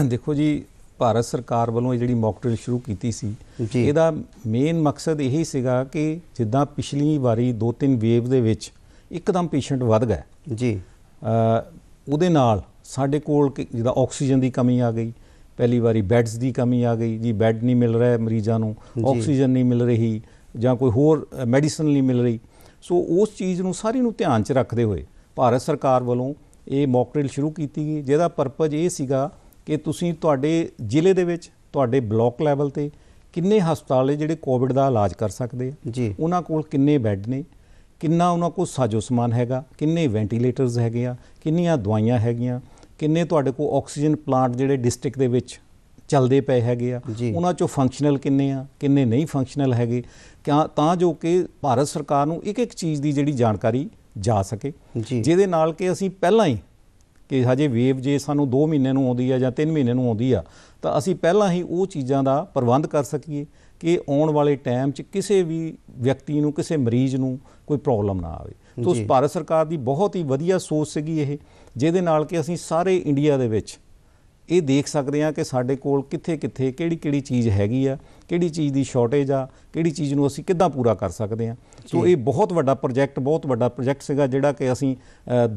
ਦੇਖੋ ਜੀ ਭਾਰਤ ਸਰਕਾਰ ਵੱਲੋਂ ਜਿਹੜੀ ਮੌਕ ਡ੍ਰਿਲ ਸ਼ੁਰੂ ਕੀਤੀ ਸੀ ਇਹਦਾ ਮੇਨ ਮਕਸਦ ਇਹੀ ਸੀਗਾ ਕਿ ਜਿੱਦਾਂ ਪਿਛਲੀ ਵਾਰੀ ਦੋ ਤਿੰਨ ਵੇਵ ਦੇ ਵਿੱਚ ਇੱਕਦਮ ਪੇਸ਼ੈਂਟ ਵੱਧ ਗਏ ਜੀ ਉਹਦੇ ਨਾਲ ਸਾਡੇ ਕੋਲ ਜਿਹਦਾ ਆਕਸੀਜਨ ਦੀ ਕਮੀ ਆ ਗਈ ਪਹਿਲੀ ਵਾਰੀ ਬੈੱਡਸ ਦੀ ਕਮੀ ਆ ਗਈ ਜੀ ਬੈੱਡ ਨਹੀਂ ਮਿਲ ਰਿਹਾ ਮਰੀਜ਼ਾਂ ਨੂੰ ਆਕਸੀਜਨ ਨਹੀਂ ਮਿਲ ਰਹੀ ਜਾਂ ਕੋਈ ਹੋਰ ਮੈਡੀਸਨ ਨਹੀਂ ਮਿਲ ਰਹੀ ਸੋ ਉਸ ਚੀਜ਼ ਨੂੰ ਸਾਰੀ ਨੂੰ ਧਿਆਨ 'ਚ ਰੱਖਦੇ ਹੋਏ ਭਾਰਤ ਸਰਕਾਰ ਵੱਲੋਂ ਇਹ ਮੌਕ ਡ੍ਰਿਲ ਸ਼ੁਰੂ ਕੀਤੀ ਗਈ ਜਿਹਦਾ ਪਰਪਸ ਇਹ ਸੀਗਾ ਕਿ ਤੁਸੀਂ ਤੁਹਾਡੇ ਜ਼ਿਲ੍ਹੇ ਦੇ ਵਿੱਚ ਤੁਹਾਡੇ ਬਲਾਕ ਲੈਵਲ ਤੇ ਕਿੰਨੇ ਹਸਪਤਾਲ ਨੇ ਜਿਹੜੇ ਕੋਵਿਡ ਦਾ ਇਲਾਜ ਕਰ ਸਕਦੇ ਆ ਜੀ ਉਹਨਾਂ ਕੋਲ ਕਿੰਨੇ ਬੈੱਡ ਨੇ ਕਿੰਨਾ ਉਹਨਾਂ ਕੋਲ ਸਾਜੋ ਸਮਾਨ ਹੈਗਾ ਕਿੰਨੇ ਵੈਂਟੀਲੇਟਰਸ ਹੈਗੇ ਆ ਕਿੰਨੀਆਂ ਦਵਾਈਆਂ ਹੈਗੀਆਂ ਕਿੰਨੇ ਤੁਹਾਡੇ ਕੋਲ ਆਕਸੀਜਨ ਪਲਾਂਟ ਜਿਹੜੇ ਡਿਸਟ੍ਰਿਕਟ ਦੇ ਵਿੱਚ ਚੱਲਦੇ ਪਏ ਹੈਗੇ ਆ ਉਹਨਾਂ ਚੋਂ ਫੰਕਸ਼ਨਲ ਕਿੰਨੇ ਆ ਕਿੰਨੇ ਨਹੀਂ ਫੰਕਸ਼ਨਲ ਹੈਗੇ ਤਾਂ ਜੋ ਕਿ ਭਾਰਤ ਸਰਕਾਰ ਨੂੰ ਇੱਕ ਇੱਕ ਚੀਜ਼ ਦੀ ਜਿਹੜੀ ਜਾਣਕਾਰੀ ਜਾ ਸਕੇ ਜਿਹਦੇ ਨਾਲ ਕਿ ਅਸੀਂ ਪਹਿਲਾਂ ਹੀ ਕਿ ਹਜੇ ਵੇਵ ਜੇ ਸਾਨੂੰ 2 ਮਹੀਨੇ ਨੂੰ ਆਉਂਦੀ ਆ ਜਾਂ 3 ਮਹੀਨੇ ਨੂੰ ਆਉਂਦੀ ਆ ਤਾਂ ਅਸੀਂ ਪਹਿਲਾਂ ਹੀ ਉਹ ਚੀਜ਼ਾਂ ਦਾ ਪ੍ਰਬੰਧ ਕਰ ਸਕੀਏ ਕਿ ਆਉਣ ਵਾਲੇ ਟਾਈਮ 'ਚ ਕਿਸੇ ਵੀ ਵਿਅਕਤੀ ਨੂੰ ਕਿਸੇ ਮਰੀਜ਼ ਨੂੰ ਕੋਈ ਪ੍ਰੋਬਲਮ ਨਾ ਆਵੇ ਤੋਂ ਭਾਰਤ ਸਰਕਾਰ ਦੀ ਬਹੁਤ ਹੀ ਵਧੀਆ ਸੋਚ ਸੀਗੀ ਇਹ ਜਿਹਦੇ ਨਾਲ ਕਿ ਅਸੀਂ ਸਾਰੇ ਇੰਡੀਆ ਦੇ ਵਿੱਚ ਇਹ ਦੇਖ ਸਕਦੇ ਹਾਂ ਕਿ ਸਾਡੇ ਕੋਲ ਕਿੱਥੇ-ਕਿੱਥੇ ਕਿਹੜੀ-ਕਿਹੜੀ ਚੀਜ਼ ਹੈਗੀ ਆ ਕਿਹੜੀ ਚੀਜ਼ ਦੀ ਸ਼ਾਰਟੇਜ ਆ ਕਿਹੜੀ ਚੀਜ਼ ਨੂੰ ਅਸੀਂ ਕਿੱਦਾਂ ਪੂਰਾ ਕਰ ਸਕਦੇ ਹਾਂ ਸੋ ਇਹ ਬਹੁਤ ਵੱਡਾ ਪ੍ਰੋਜੈਕਟ ਬਹੁਤ ਵੱਡਾ ਪ੍ਰੋਜੈਕਟ ਸੀਗਾ ਜਿਹੜਾ ਕਿ ਅਸੀਂ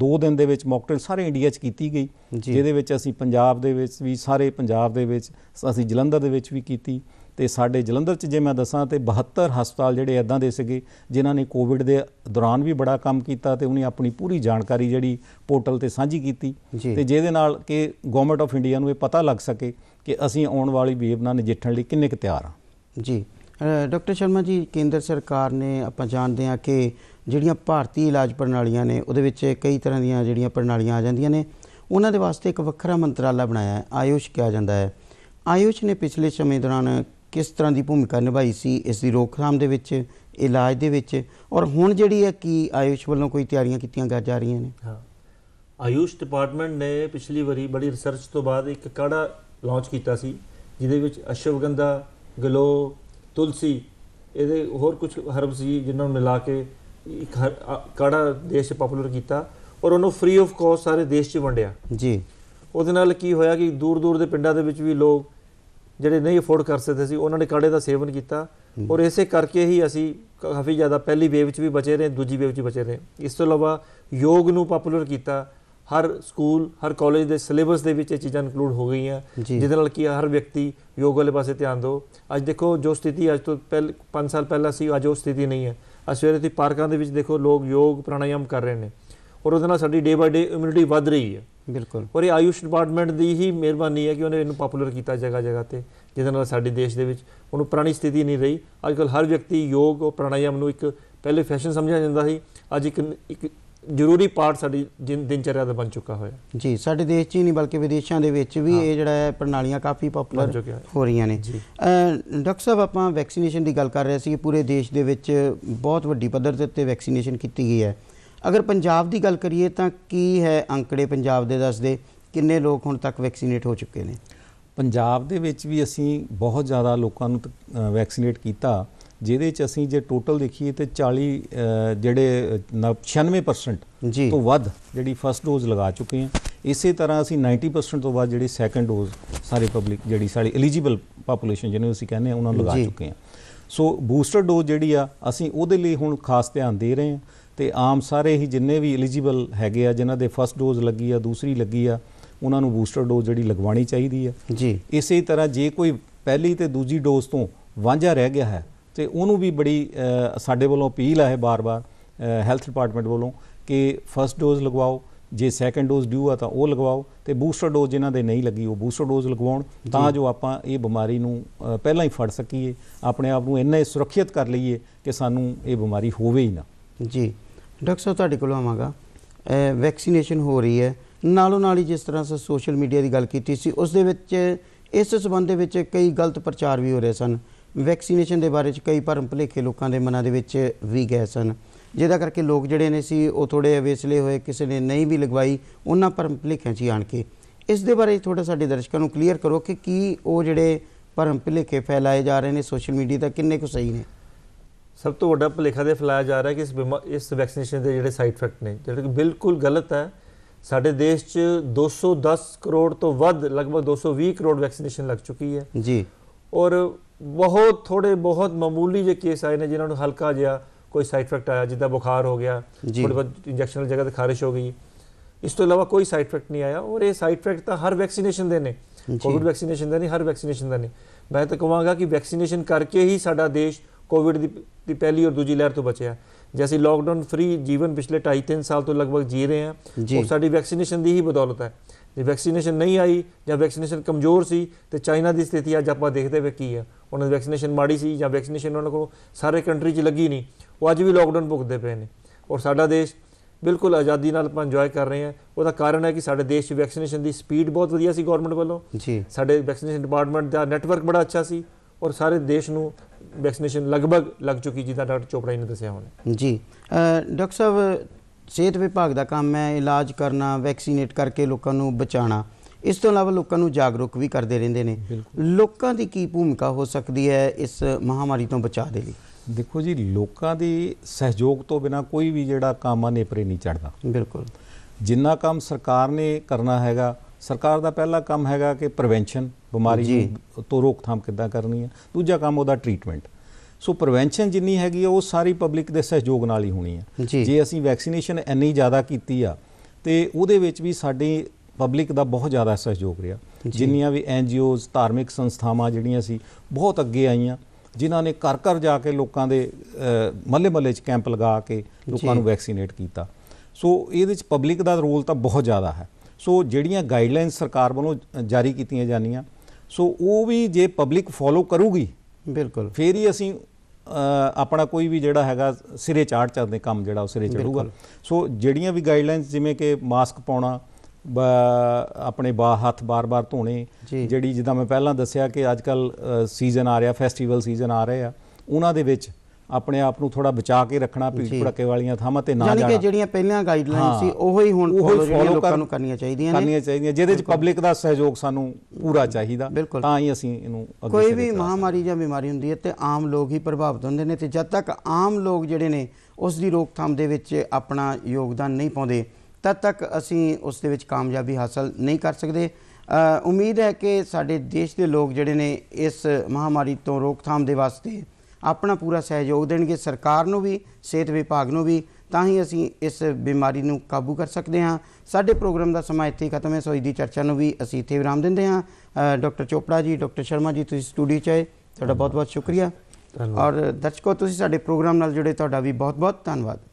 2 ਦਿਨ ਦੇ ਵਿੱਚ ਮੌਕ ਮੌਕਟੇਲ ਸਾਰੇ ਇੰਡੀਆ 'ਚ ਕੀਤੀ ਗਈ ਜਿਹਦੇ ਵਿੱਚ ਅਸੀਂ ਪੰਜਾਬ ਦੇ ਵਿੱਚ ਵੀ ਸਾਰੇ ਪੰਜਾਬ ਦੇ ਵਿੱਚ ਅਸੀਂ ਜਲੰਧਰ ਦੇ ਵਿੱਚ ਵੀ ਕੀਤੀ ਤੇ ਸਾਡੇ ਜਲੰਧਰ 'ਚ ਜੇ ਮੈਂ ਦੱਸਾਂ ਤੇ 72 ਹਸਪਤਾਲ ਜਿਹੜੇ ਐਦਾਂ ਦੇ ਸੀਗੇ ਜਿਨ੍ਹਾਂ ਨੇ ਕੋਵਿਡ ਦੇ ਦੌਰਾਨ ਵੀ ਬੜਾ ਕੰਮ ਕੀਤਾ ਤੇ ਉਹਨੇ ਆਪਣੀ ਪੂਰੀ ਜਾਣਕਾਰੀ ਜਿਹੜੀ ਪੋਰਟਲ ਤੇ ਸਾਂਝੀ ਕੀਤੀ ਤੇ ਜਿਹਦੇ ਨਾਲ ਕਿ ਗਵਰਨਮੈਂਟ ਆਫ ਇੰਡੀਆ ਨੂੰ ਇਹ ਪਤਾ ਲੱਗ ਸਕੇ ਕਿ ਅਸੀਂ ਆਉਣ ਵਾਲੀ ਵੇਵ ਨਾਲ ਨਜਿੱਠਣ ਲਈ ਕਿੰਨੇ ਕੁ ਤਿਆਰ ਆ ਜੀ ਡਾਕਟਰ ਸ਼ਰਮਾ ਜੀ ਕੇਂਦਰ ਸਰਕਾਰ ਨੇ ਆਪਾਂ ਜਾਣਦੇ ਹਾਂ ਕਿ ਜਿਹੜੀਆਂ ਭਾਰਤੀ ਇਲਾਜ ਪ੍ਰਣਾਲੀਆਂ ਨੇ ਉਹਦੇ ਵਿੱਚ ਕਈ ਤਰ੍ਹਾਂ ਦੀਆਂ ਜਿਹੜੀਆਂ ਪ੍ਰਣਾਲੀਆਂ ਆ ਜਾਂਦੀਆਂ ਨੇ ਉਹਨਾਂ ਦੇ ਵਾਸਤੇ ਇੱਕ ਵੱਖਰਾ ਮੰਤਰਾਲਾ ਬਣਾਇਆ ਹੈ ਆਯੁਸ਼ ਕਿਹਾ ਜਾਂਦਾ ਹੈ ਆਯੁਸ਼ ਨੇ ਪਿਛਲੇ ਸਮੇਂ ਦੌਰਾਨ ਕਿਸ ਤਰ੍ਹਾਂ ਦੀ ਭੂਮਿਕਾ ਨਿਭਾਈ ਸੀ ਇਸ ਦੀ ਰੋਕਥਾਮ ਦੇ ਵਿੱਚ ਇਲਾਜ ਦੇ ਵਿੱਚ ਔਰ ਹੁਣ ਜਿਹੜੀ ਹੈ ਕੀ ਆਯੁਸ਼ ਵੱਲੋਂ ਕੋਈ ਤਿਆਰੀਆਂ ਕੀਤੀਆਂ ਜਾ ਰਹੀਆਂ ਨੇ ਹਾਂ ਆਯੁਸ਼ ਡਿਪਾਰਟਮੈਂਟ ਨੇ ਪਿਛਲੀ ਵਾਰੀ ਬੜੀ ਰਿਸਰਚ ਤੋਂ ਬਾਅਦ ਇੱਕ ਕੜਾ ਲਾਂਚ ਕੀਤਾ ਸੀ ਜਿਹਦੇ ਵਿੱਚ ਅਸ਼ਵਗੰਧਾ ਗਲੋ ਤੁਲਸੀ ਇਹਦੇ ਹੋਰ ਕੁਝ ਹਰਬਸ ਜੀ ਜਿਨ੍ਹਾਂ ਨੂੰ ਮਿਲਾ ਕੇ ਇੱਕ ਕੜਾ ਦੇਸ਼ 'ਚ ਪਪੂਲਰ ਕੀਤਾ ਔਰ ਉਹਨੂੰ ਫ੍ਰੀ ਆਫ ਕਾਸਟ ਸਾਰੇ ਦੇਸ਼ 'ਚ ਵੰਡਿਆ ਜੀ ਉਹਦੇ ਨਾਲ ਕੀ ਹੋਇਆ ਕਿ ਦੂਰ ਦੂਰ ਦੇ ਪਿੰਡਾਂ ਦੇ ਵਿੱਚ ਵੀ ਲੋਕ ਜਿਹੜੇ ਨਹੀਂ ਅਫੋਰਡ ਕਰ ਸਕਦੇ ਸੀ ਉਹਨਾਂ ਨੇ ਕਾੜੇ ਦਾ ਸੇਵਨ ਕੀਤਾ ਔਰ ਇਸੇ ਕਰਕੇ ਹੀ ਅਸੀਂ ਕਾਫੀ ਜ਼ਿਆਦਾ ਪਹਿਲੀ ਵੇਵ 'ਚ ਵੀ ਬਚੇ ਰਹੇ ਦੂਜੀ ਵੇਵ 'ਚ ਬਚੇ ਰਹੇ ਇਸ ਤੋਂ ਇਲਾਵਾ ਯੋਗ ਨੂੰ ਪਪੂਲਰ ਕੀਤਾ ਹਰ ਸਕੂਲ ਹਰ ਕਾਲਜ ਦੇ ਸਿਲੇਬਸ ਦੇ ਵਿੱਚ ਇਹ ਚੀਜ਼ਾਂ ਇਨਕਲੂਡ ਹੋ ਗਈਆਂ ਜਿਹਦੇ ਨਾਲ ਕੀ ਹਰ ਵਿਅਕਤੀ ਯੋਗ ਵਾਲੇ ਪਾਸੇ ਧਿਆਨ ਦੋ ਅੱਜ ਦੇਖੋ ਜੋ ਸਥਿਤੀ ਅੱਜ ਤੋਂ ਪਹਿਲ 5 ਸਾਲ ਪਹਿਲਾਂ ਸੀ ਅੱਜ ਉਹ ਸਥਿਤੀ ਨਹੀਂ ਹੈ ਅਸਵੇਰੇ ਦੀ ਪਾਰਕਾਂ ਦੇ ਵਿੱਚ ਦੇਖੋ ਲੋਕ ਯੋਗ ਪ੍ਰਾਣਾਯਾਮ ਕਰ ਰਹੇ ਨੇ ਔਰ ਉਹਦੇ ਨਾਲ ਸਾਡੀ ਡੇ ਬਾਈ ਡੇ ਇਮਿਊਨਿਟੀ ਵੱਧ ਰਹੀ ਹੈ ਬਿਲਕੁਲ ਔਰ ਇਹ ਆਯੂਸ਼ ਡਿਪਾਰਟਮੈਂਟ ਦੀ ਹੀ ਮਿਹਰਬਾਨੀ ਹੈ ਕਿ ਉਹਨੇ ਇਹਨੂੰ ਪਪੂਲਰ ਕੀਤਾ ਜਗਾ ਜਗਾ ਤੇ ਜਿਹਦੇ ਨਾਲ ਸਾਡੇ ਦੇਸ਼ ਦੇ ਵਿੱਚ ਉਹਨੂੰ ਪੁਰਾਣੀ ਸਥਿਤੀ ਨਹੀਂ ਰਹੀ ਅੱਜ ਕੱਲ ਹਰ ਵਿਅਕਤੀ ਯੋਗ ਔਰ ਪ੍ਰਾਣਾਯਾਮ ਨੂੰ ਇੱਕ ਪਹਿਲੇ ਫੈਸ਼ਨ ਸਮਝਿਆ ਜਾਂਦਾ ਸੀ ਅੱਜ ਇੱਕ ਇੱਕ ਜ਼ਰੂਰੀ ਪਾਰਟ ਸਾਡੀ ਦਿਨਚਰਿਆ ਦਾ ਬਣ ਚੁੱਕਾ ਹੋਇਆ ਜੀ ਸਾਡੇ ਦੇਸ਼ 'ਚ ਹੀ ਨਹੀਂ ਬਲਕਿ ਵਿਦੇਸ਼ਾਂ ਦੇ ਵਿੱਚ ਵੀ ਇਹ ਜਿਹੜਾ ਹੈ ਪ੍ਰਣਾਲੀਆਂ ਕਾਫੀ ਪਪੂਲਰ ਹੋ ਰਹੀਆਂ ਨੇ ਡਾਕਟਰ ਸਾਹਿਬ ਆਪਾਂ ਵੈਕਸੀਨੇਸ਼ਨ ਦੀ ਗੱਲ ਕਰ ਰਹੇ ਸੀ ਪੂਰੇ ਦੇਸ਼ ਦੇ ਵਿੱਚ ਬਹੁਤ ਵੱਡੀ ਪੱਧਰ ਤੇ ਵੈਕਸੀਨੇਸ਼ਨ ਕੀਤੀ ਗਈ ਹੈ ਅਗਰ ਪੰਜਾਬ ਦੀ ਗੱਲ ਕਰੀਏ ਤਾਂ ਕੀ ਹੈ ਅੰਕੜੇ ਪੰਜਾਬ ਦੇ ਦੱਸਦੇ ਕਿੰਨੇ ਲੋਕ ਹੁਣ ਤੱਕ ਵੈਕਸੀਨੇਟ ਹੋ ਚੁੱਕੇ ਨੇ ਪੰਜਾਬ ਦੇ ਵਿੱਚ ਵੀ ਅਸੀਂ ਬਹੁਤ ਜ਼ਿਆਦਾ ਲੋਕਾਂ ਨੂੰ ਵੈਕਸੀਨੇਟ ਕੀਤਾ ਜਿਹਦੇ ਚ ਅਸੀਂ ਜੇ ਟੋਟਲ ਦੇਖੀਏ ਤੇ 40 ਜਿਹੜੇ 96% ਤੋਂ ਵੱਧ ਜਿਹੜੀ ਫਸਟ ਡੋਜ਼ ਲਗਾ ਚੁੱਕੇ ਆ ਇਸੇ ਤਰ੍ਹਾਂ ਅਸੀਂ 90% ਤੋਂ ਵੱਧ ਜਿਹੜੀ ਸੈਕੰਡ ਡੋਜ਼ ਸਾਰੇ ਪਬਲਿਕ ਜਿਹੜੀ ਸਾਡੀ ਐਲੀਜੀਬਲ ਪੋਪੂਲੇਸ਼ਨ ਜਿਹਨੂੰ ਅਸੀਂ ਕਹਿੰਦੇ ਆ ਉਹਨਾਂ ਨੂੰ ਲਗਾ ਚੁੱਕੇ ਆ ਸੋ ਬੂਸਟਰ ਡੋਜ਼ ਜਿਹੜੀ ਆ ਅਸੀਂ ਉਹਦੇ ਲਈ ਹੁਣ ਖਾਸ ਧਿਆਨ ਦੇ ਰਹੇ ਹਾਂ ਤੇ ਆਮ ਸਾਰੇ ਹੀ ਜਿੰਨੇ ਵੀ ਐਲੀਜੀਬਲ ਹੈਗੇ ਆ ਜਿਨ੍ਹਾਂ ਦੇ ਫਸਟ ਡੋਜ਼ ਲੱਗੀ ਆ ਦੂਸਰੀ ਲੱਗੀ ਆ ਉਹਨਾਂ ਨੂੰ ਬੂਸਟਰ ਡੋਜ਼ ਜਿਹੜੀ ਲਗਵਾਣੀ ਚਾਹੀਦੀ ਆ ਜੀ ਇਸੇ ਤਰ੍ਹਾਂ ਜੇ ਕੋਈ ਪਹਿਲੀ ਤੇ ਦੂਜੀ ਡੋਜ਼ ਤੋਂ ਵਾਂਝਾ ਰਹਿ ਗਿਆ ਹੈ ਤੇ ਉਹਨੂੰ ਵੀ ਬੜੀ ਸਾਡੇ ਵੱਲੋਂ ਅਪੀਲ ਆ ਹੈ ਬਾਰ-ਬਾਰ ਹੈਲਥ ਡਿਪਾਰਟਮੈਂਟ ਵੱਲੋਂ ਕਿ ਫਸਟ ਡੋਜ਼ ਲਗਵਾਓ ਜੇ ਸੈਕੰਡ ਡੋਜ਼ ਡਿਊ ਆ ਤਾਂ ਉਹ ਲਗਵਾਓ ਤੇ ਬੂਸਟਰ ਡੋਜ਼ ਜਿਨ੍ਹਾਂ ਦੇ ਨਹੀਂ ਲੱਗੀ ਉਹ ਬੂਸਟਰ ਡੋਜ਼ ਲਗਵਾਉਣ ਤਾਂ ਜੋ ਆਪਾਂ ਇਹ ਬਿਮਾਰੀ ਨੂੰ ਪਹਿਲਾਂ ਹੀ ਫੜ ਸਕੀਏ ਆਪਣੇ ਆਪ ਨੂੰ ਇੰਨਾ ਸੁਰੱਖਿਅਤ ਕਰ ਲਈਏ ਕਿ ਸਾਨੂੰ ਇਹ ਬਿਮਾਰੀ ਹੋਵੇ ਹੀ ਨਾ ਜੀ ਡਾਕਟਰ ਸਾਹਿਬ ਤੁਹਾਡੇ ਕੋਲ ਆਵਾਂਗਾ ਵੈਕਸੀਨੇਸ਼ਨ ਹੋ ਰਹੀ ਹੈ ਨਾਲੋਂ ਨਾਲ ਹੀ ਜਿਸ ਤਰ੍ਹਾਂ ਅਸੀਂ ਸੋਸ਼ਲ ਮੀਡੀਆ ਦੀ ਗੱਲ ਕੀਤੀ ਸੀ ਉਸ ਦੇ ਵਿੱਚ ਇਸ ਸਬੰਧ ਦੇ ਵਿੱਚ ਕਈ ਗਲਤ ਪ੍ਰਚਾਰ ਵੀ ਹੋ ਰਹੇ ਸਨ ਵੈਕਸੀਨੇਸ਼ਨ ਦੇ ਬਾਰੇ ਵਿੱਚ ਕਈ ਭਰਮ ਭੁਲੇਖੇ ਲੋਕਾਂ ਦੇ ਮਨਾਂ ਦੇ ਵਿੱਚ ਵੀ ਗਏ ਸਨ ਜਿਹਦਾ ਕਰਕੇ ਲੋਕ ਜਿਹੜੇ ਨੇ ਸੀ ਉਹ ਥੋੜੇ ਅਵੇਸਲੇ ਹੋਏ ਕਿਸੇ ਨੇ ਨਹੀਂ ਵੀ ਲਗਵਾਈ ਉਹਨਾਂ ਭਰਮ ਭਲੇਖਿਆਂ 'ਚ ਆਣ ਕੇ ਇਸ ਦੇ ਬਾਰੇ ਥੋੜਾ ਸਾਡੇ ਦਰਸ਼ਕਾਂ ਨੂੰ ਕਲੀਅਰ ਕਰੋ ਕਿ ਕੀ ਉਹ ਜਿਹੜੇ ਭਰਮ ਭੁਲੇਖੇ ਫੈਲਾਏ ਜਾ ਰਹੇ ਨੇ ਸੋਸ਼ਲ ਮੀਡੀਆ ਤੇ ਕਿੰਨੇ ਕੁ ਸਹੀ ਨੇ ਸਭ ਤੋਂ ਵੱਡਾ ਭਲੇਖਾ ਦੇ ਫਲਾਇਆ ਜਾ ਰਿਹਾ ਕਿ ਇਸ ਇਸ ਵੈਕਸੀਨੇਸ਼ਨ ਦੇ ਜਿਹੜੇ ਸਾਈਡ ਇਫੈਕਟ ਨੇ ਜਿਹੜੇ ਕਿ ਬਿਲਕੁਲ ਗਲਤ ਹੈ ਸਾਡੇ ਦੇਸ਼ 'ਚ 210 ਕਰੋੜ ਤੋਂ ਵੱਧ ਲਗਭਗ 220 ਕਰੋੜ ਵੈਕਸੀਨੇਸ਼ਨ ਲੱਗ ਚੁੱਕੀ ਹੈ ਜੀ ਔਰ ਬਹੁਤ ਥੋੜੇ ਬਹੁਤ ਮਾਮੂਲੀ ਜਿਹੇ ਕੇਸ ਆਏ ਨੇ ਜਿਨ੍ਹਾਂ ਨੂੰ ਹਲਕਾ ਜਿਹਾ ਕੋਈ ਸਾਈਡ ਇਫੈਕਟ ਆਇਆ ਜਿੱਦਾਂ ਬੁਖਾਰ ਹੋ ਗਿਆ ਥੋੜੀ ਬਹੁਤ ਇੰਜੈਕਸ਼ਨ ਵਾਲੀ ਜਗ੍ਹਾ ਤੇ ਖਾਰਿਸ਼ ਹੋ ਗਈ ਇਸ ਤੋਂ ਇਲਾਵਾ ਕੋਈ ਸਾਈਡ ਇਫੈਕਟ ਨਹੀਂ ਆਇਆ ਔਰ ਇਹ ਸਾਈਡ ਇਫੈਕਟ ਤਾਂ ਹਰ ਵੈਕਸੀਨੇਸ਼ਨ ਦੇ ਨੇ ਕੋਵਿਡ ਵੈਕਸੀਨੇਸ਼ਨ ਦਾ ਨਹੀਂ ਹਰ ਵੈਕਸੀਨੇਸ਼ਨ ਦਾ ਨਹੀਂ ਮੈਂ ਤਾਂ ਕਹਾਂਗਾ ਕਿ ਵੈਕਸੀਨੇਸ਼ਨ ਕਰਕੇ ਹੀ ਸਾਡਾ ਦੇਸ਼ ਕੋਵਿਡ ਦੀ ਦੀ ਪਹਿਲੀ ਔਰ ਦੂਜੀ ਲਹਿਰ ਤੋਂ ਬਚਿਆ ਜੇ ਅਸੀਂ ਲਾਕਡਾਊਨ ਫ੍ਰੀ ਜੀਵਨ ਪਿਛਲੇ 25 ਸਾਲ ਤੋਂ ਲਗਭਗ ਜੀ ਰਹੇ ਹਾਂ ਉਹ ਸਾਡੀ ਵੈਕਸੀਨੇਸ਼ਨ ਦੀ ਹੀ ਬਦੌਲਤ ਹੈ ਜੇ ਵੈਕਸੀਨੇਸ਼ਨ ਨਹੀਂ ਆਈ ਜਾਂ ਵੈਕਸੀਨੇਸ਼ਨ ਕਮਜ਼ੋਰ ਸੀ ਤੇ ਚਾਈਨਾ ਦੀ ਸਥਿਤੀ ਅੱਜ ਆਪਾਂ ਦੇਖਦੇ ਵੇ ਕੀ ਹੈ ਉਹਨਾਂ ਦੀ ਵੈਕਸੀਨੇਸ਼ਨ ਮਾੜੀ ਸੀ ਜਾਂ ਵੈਕਸੀਨੇਸ਼ਨ ਉਹਨਾਂ ਕੋਲ ਸਾਰੇ ਕੰਟਰੀ 'ਚ ਲੱਗੀ ਨਹੀਂ ਉਹ ਅੱਜ ਵੀ ਲਾਕਡਾਊਨ ਭੁਗਤਦੇ ਪਏ ਨੇ ਔਰ ਸਾਡਾ ਦੇਸ਼ ਬਿਲਕੁਲ ਆਜ਼ਾਦੀ ਨਾਲ ਆਪਾਂ ਇੰਜੋਏ ਕਰ ਰਹੇ ਹਾਂ ਉਹਦਾ ਕਾਰਨ ਹੈ ਕਿ ਸਾਡੇ ਦੇਸ਼ 'ਚ ਵੈਕਸੀਨੇਸ਼ਨ ਦੀ ਸਪੀਡ ਬਹੁਤ ਵਧੀਆ ਸੀ ਗਵਰਨਮੈਂਟ ਵੱਲੋਂ ਜੀ ਸਾਡੇ ਵੈਕਸੀਨੇਸ਼ਨ ਡਿਪਾਰਟਮੈਂਟ ਦਾ ਨੈਟਵਰਕ ਬੜਾ ਅੱਛਾ ਸੀ ਔਰ ਸਾਰੇ ਦੇਸ਼ ਨੂੰ ਵੈਕਸੀਨੇਸ਼ਨ ਲਗਭਗ ਲੱਗ ਚੁੱਕੀ ਜਿੱਦਾਂ ਡਾਕਟਰ ਚੋਪੜਾ ਜੀ ਨੇ ਦੱਸਿਆ ਹੁਣ ਜੀ ਡਾਕਟਰ ਸਾਹਿਬ ਸਿਹਤ ਵਿਭਾਗ ਦਾ ਕੰਮ ਹੈ ਇਲਾਜ ਕਰਨਾ ਵੈਕਸੀਨੇਟ ਕਰਕੇ ਲੋਕਾਂ ਨੂੰ ਬਚਾਉਣਾ ਇਸ ਤੋਂ ਇਲਾਵਾ ਲੋਕਾਂ ਨੂੰ ਜਾਗਰੂਕ ਵੀ ਕਰਦੇ ਰਹਿੰਦੇ ਨੇ ਲੋਕਾਂ ਦੀ ਕੀ ਭੂਮਿਕਾ ਹੋ ਸਕਦੀ ਹੈ ਇਸ ਮਹਾਮਾਰੀ ਤੋਂ ਬਚਾਅ ਦੇ ਲਈ ਦੇਖੋ ਜੀ ਲੋਕਾਂ ਦੀ ਸਹਿਯੋਗ ਤੋਂ ਬਿਨਾ ਕੋਈ ਵੀ ਜਿਹੜਾ ਕੰਮ ਆ ਨੇਪਰੇ ਨਹੀਂ ਚੜਦਾ ਬਿਲਕੁਲ ਜਿੰਨਾ ਕੰਮ ਸਰਕਾਰ ਨੇ ਕਰਨਾ ਹੈਗਾ ਸਰਕਾਰ ਦਾ ਪਹਿਲਾ ਕੰਮ ਹੈਗਾ ਕਿ ਪ੍ਰੀਵੈਂਸ਼ਨ ਬਿਮਾਰੀ ਤੋਂ ਰੋਕਥਾਮ ਕਿੱਦਾਂ ਕਰਨੀ ਹੈ ਦੂਜਾ ਕੰਮ ਉਹਦਾ ਟ੍ਰੀਟਮੈਂਟ ਸੋ ਪ੍ਰੀਵੈਂਸ਼ਨ ਜਿੰਨੀ ਹੈਗੀ ਉਹ ਸਾਰੀ ਪਬਲਿਕ ਦੇ ਸਹਿਯੋਗ ਨਾਲ ਹੀ ਹੋਣੀ ਹੈ ਜੇ ਅਸੀਂ ਵੈਕਸੀਨੇਸ਼ਨ ਇੰਨੀ ਜ਼ਿਆਦਾ ਕੀਤੀ ਆ ਤੇ ਉਹਦੇ ਵਿੱਚ ਵੀ ਸਾਡੀ ਪਬਲਿਕ ਦਾ ਬਹੁਤ ਜ਼ਿਆਦਾ ਸਹਿਯੋਗ ਰਿਹਾ ਜਿੰਨੀਆਂ ਵੀ ਐਨ ਜੀਓਜ਼ ਧਾਰਮਿਕ ਸੰਸਥਾਵਾਂ ਜਿਹੜੀਆਂ ਸੀ ਬਹੁਤ ਅੱਗੇ ਆਈਆਂ ਜਿਨ੍ਹਾਂ ਨੇ ਘਰ ਘਰ ਜਾ ਕੇ ਲੋਕਾਂ ਦੇ ਮੱਲੇ ਮੱਲੇ 'ਚ ਕੈਂਪ ਲਗਾ ਕੇ ਲੋਕਾਂ ਨੂੰ ਵੈਕਸੀਨੇਟ ਕੀਤਾ ਸੋ ਇਹਦੇ 'ਚ ਪਬਲਿਕ ਦਾ ਰੋਲ ਤਾਂ ਬਹੁਤ ਜ਼ਿਆਦਾ ਹੈ ਸੋ ਜਿਹੜੀਆਂ ਗਾਈਡਲਾਈਨ ਸਰਕਾਰ ਵੱਲੋਂ ਜਾਰੀ ਕੀਤੀਆਂ ਜਾਣੀਆਂ ਸੋ ਉਹ ਵੀ ਜੇ ਪਬਲਿਕ ਫੋਲੋ ਕਰੂਗੀ ਬਿਲਕੁਲ ਫੇਰ ਹੀ ਅਸੀਂ ਆਪਣਾ ਕੋਈ ਵੀ ਜਿਹੜਾ ਹੈਗਾ ਸਿਰੇ ਚਾੜ ਚਾਦੇ ਕੰਮ ਜਿਹੜਾ ਉਹ ਸਿਰੇ ਚੜੂਗਾ ਸੋ ਜਿਹੜੀਆਂ ਵੀ ਗਾਈਡਲਾਈਨਸ ਜਿਵੇਂ ਕਿ ਮਾਸਕ ਪਾਉਣਾ ਆਪਣੇ ਬਾ ਹੱਥ ਬਾਰ-ਬਾਰ ਧੋਣੇ ਜਿਹੜੀ ਜਿੱਦਾਂ ਮੈਂ ਪਹਿਲਾਂ ਦੱਸਿਆ ਕਿ ਅੱਜ ਕੱਲ ਸੀਜ਼ਨ ਆ ਰਿਹਾ ਫੈਸਟੀਵਲ ਸੀਜ਼ਨ ਆ ਰਹੇ ਆ ਉਹਨਾਂ ਦੇ ਵਿੱਚ ਆਪਣੇ ਆਪ ਨੂੰ ਥੋੜਾ ਬਚਾ ਕੇ ਰੱਖਣਾ ਪੀੜ ਭੜਕੇ ਵਾਲੀਆਂ ਥਾਵਾਂ ਤੇ ਨਾ ਜਾਣਾ ਯਾਨੀ ਕਿ ਜਿਹੜੀਆਂ ਪਹਿਲੀਆਂ ਗਾਈਡਲਾਈਨ ਸੀ ਉਹੋ ਹੀ ਹੁਣ ਫੋਲੋ ਲੋਕਾਂ ਨੂੰ ਕਰਨੀਆਂ ਚਾਹੀਦੀਆਂ ਨੇ ਕਰਨੀਆਂ ਚਾਹੀਦੀਆਂ ਜਿਹਦੇ ਵਿੱਚ ਪਬਲਿਕ ਦਾ ਸਹਿਯੋਗ ਸਾਨੂੰ ਪੂਰਾ ਚਾਹੀਦਾ ਤਾਂ ਹੀ ਅਸੀਂ ਇਹਨੂੰ ਅੱਗੇ ਕੋਈ ਵੀ ਮਹਾਮਾਰੀ ਜਾਂ ਬਿਮਾਰੀ ਹੁੰਦੀ ਹੈ ਤੇ ਆਮ ਲੋਕ ਹੀ ਪ੍ਰਭਾਵਿਤ ਹੁੰਦੇ ਨੇ ਤੇ ਜਦ ਤੱਕ ਆਮ ਲੋਕ ਜਿਹੜੇ ਨੇ ਉਸ ਦੀ ਰੋਕਥਾਮ ਦੇ ਵਿੱਚ ਆਪਣਾ ਯੋਗਦਾਨ ਨਹੀਂ ਪਾਉਂਦੇ ਤਦ ਤੱਕ ਅਸੀਂ ਉਸ ਦੇ ਵਿੱਚ ਕਾਮਯਾਬੀ ਹਾਸਲ ਨਹੀਂ ਕਰ ਸਕਦੇ ਉਮੀਦ ਹੈ ਕਿ ਸਾਡੇ ਦੇਸ਼ ਦੇ ਲੋਕ ਜਿਹੜੇ ਨੇ ਇਸ ਮਹਾਮਾਰੀ ਤੋਂ ਰੋਕਥਾਮ ਦੇ ਵਾਸਤੇ ਆਪਣਾ ਪੂਰਾ ਸਹਿਯੋਗ ਦੇਣਗੇ ਸਰਕਾਰ ਨੂੰ ਵੀ ਸਿਹਤ ਵਿਭਾਗ ਨੂੰ ਵੀ ਤਾਂ ਹੀ ਅਸੀਂ ਇਸ ਬਿਮਾਰੀ ਨੂੰ ਕਾਬੂ ਕਰ ਸਕਦੇ ਹਾਂ ਸਾਡੇ ਪ੍ਰੋਗਰਾਮ ਦਾ ਸਮਾਂ ਇੱਥੇ ਖਤਮ ਹੈ ਸੋ ਇਸ ਦੀ ਚਰਚਾ ਨੂੰ ਵੀ ਅਸੀਂ ਇੱਥੇ ਵਿਰਾਮ ਦਿੰਦੇ ਹਾਂ ਡਾਕਟਰ ਚੋਪੜਾ ਜੀ ਡਾਕਟਰ ਸ਼ਰਮਾ ਜੀ ਤੁਸੀਂ ਸਟੂਡੀਓ 'ਚ ਆਏ ਤੁਹਾਡਾ ਬਹੁਤ-ਬਹੁਤ ਸ਼ੁਕਰੀਆ ਔਰ ਦਰਸ਼ਕੋ ਤੁਸੀਂ ਸਾਡੇ ਪ੍ਰੋਗਰਾਮ ਨਾਲ ਜੁੜੇ ਤੁਹਾਡਾ ਵੀ ਬਹੁਤ-ਬਹੁਤ ਧੰਨਵਾਦ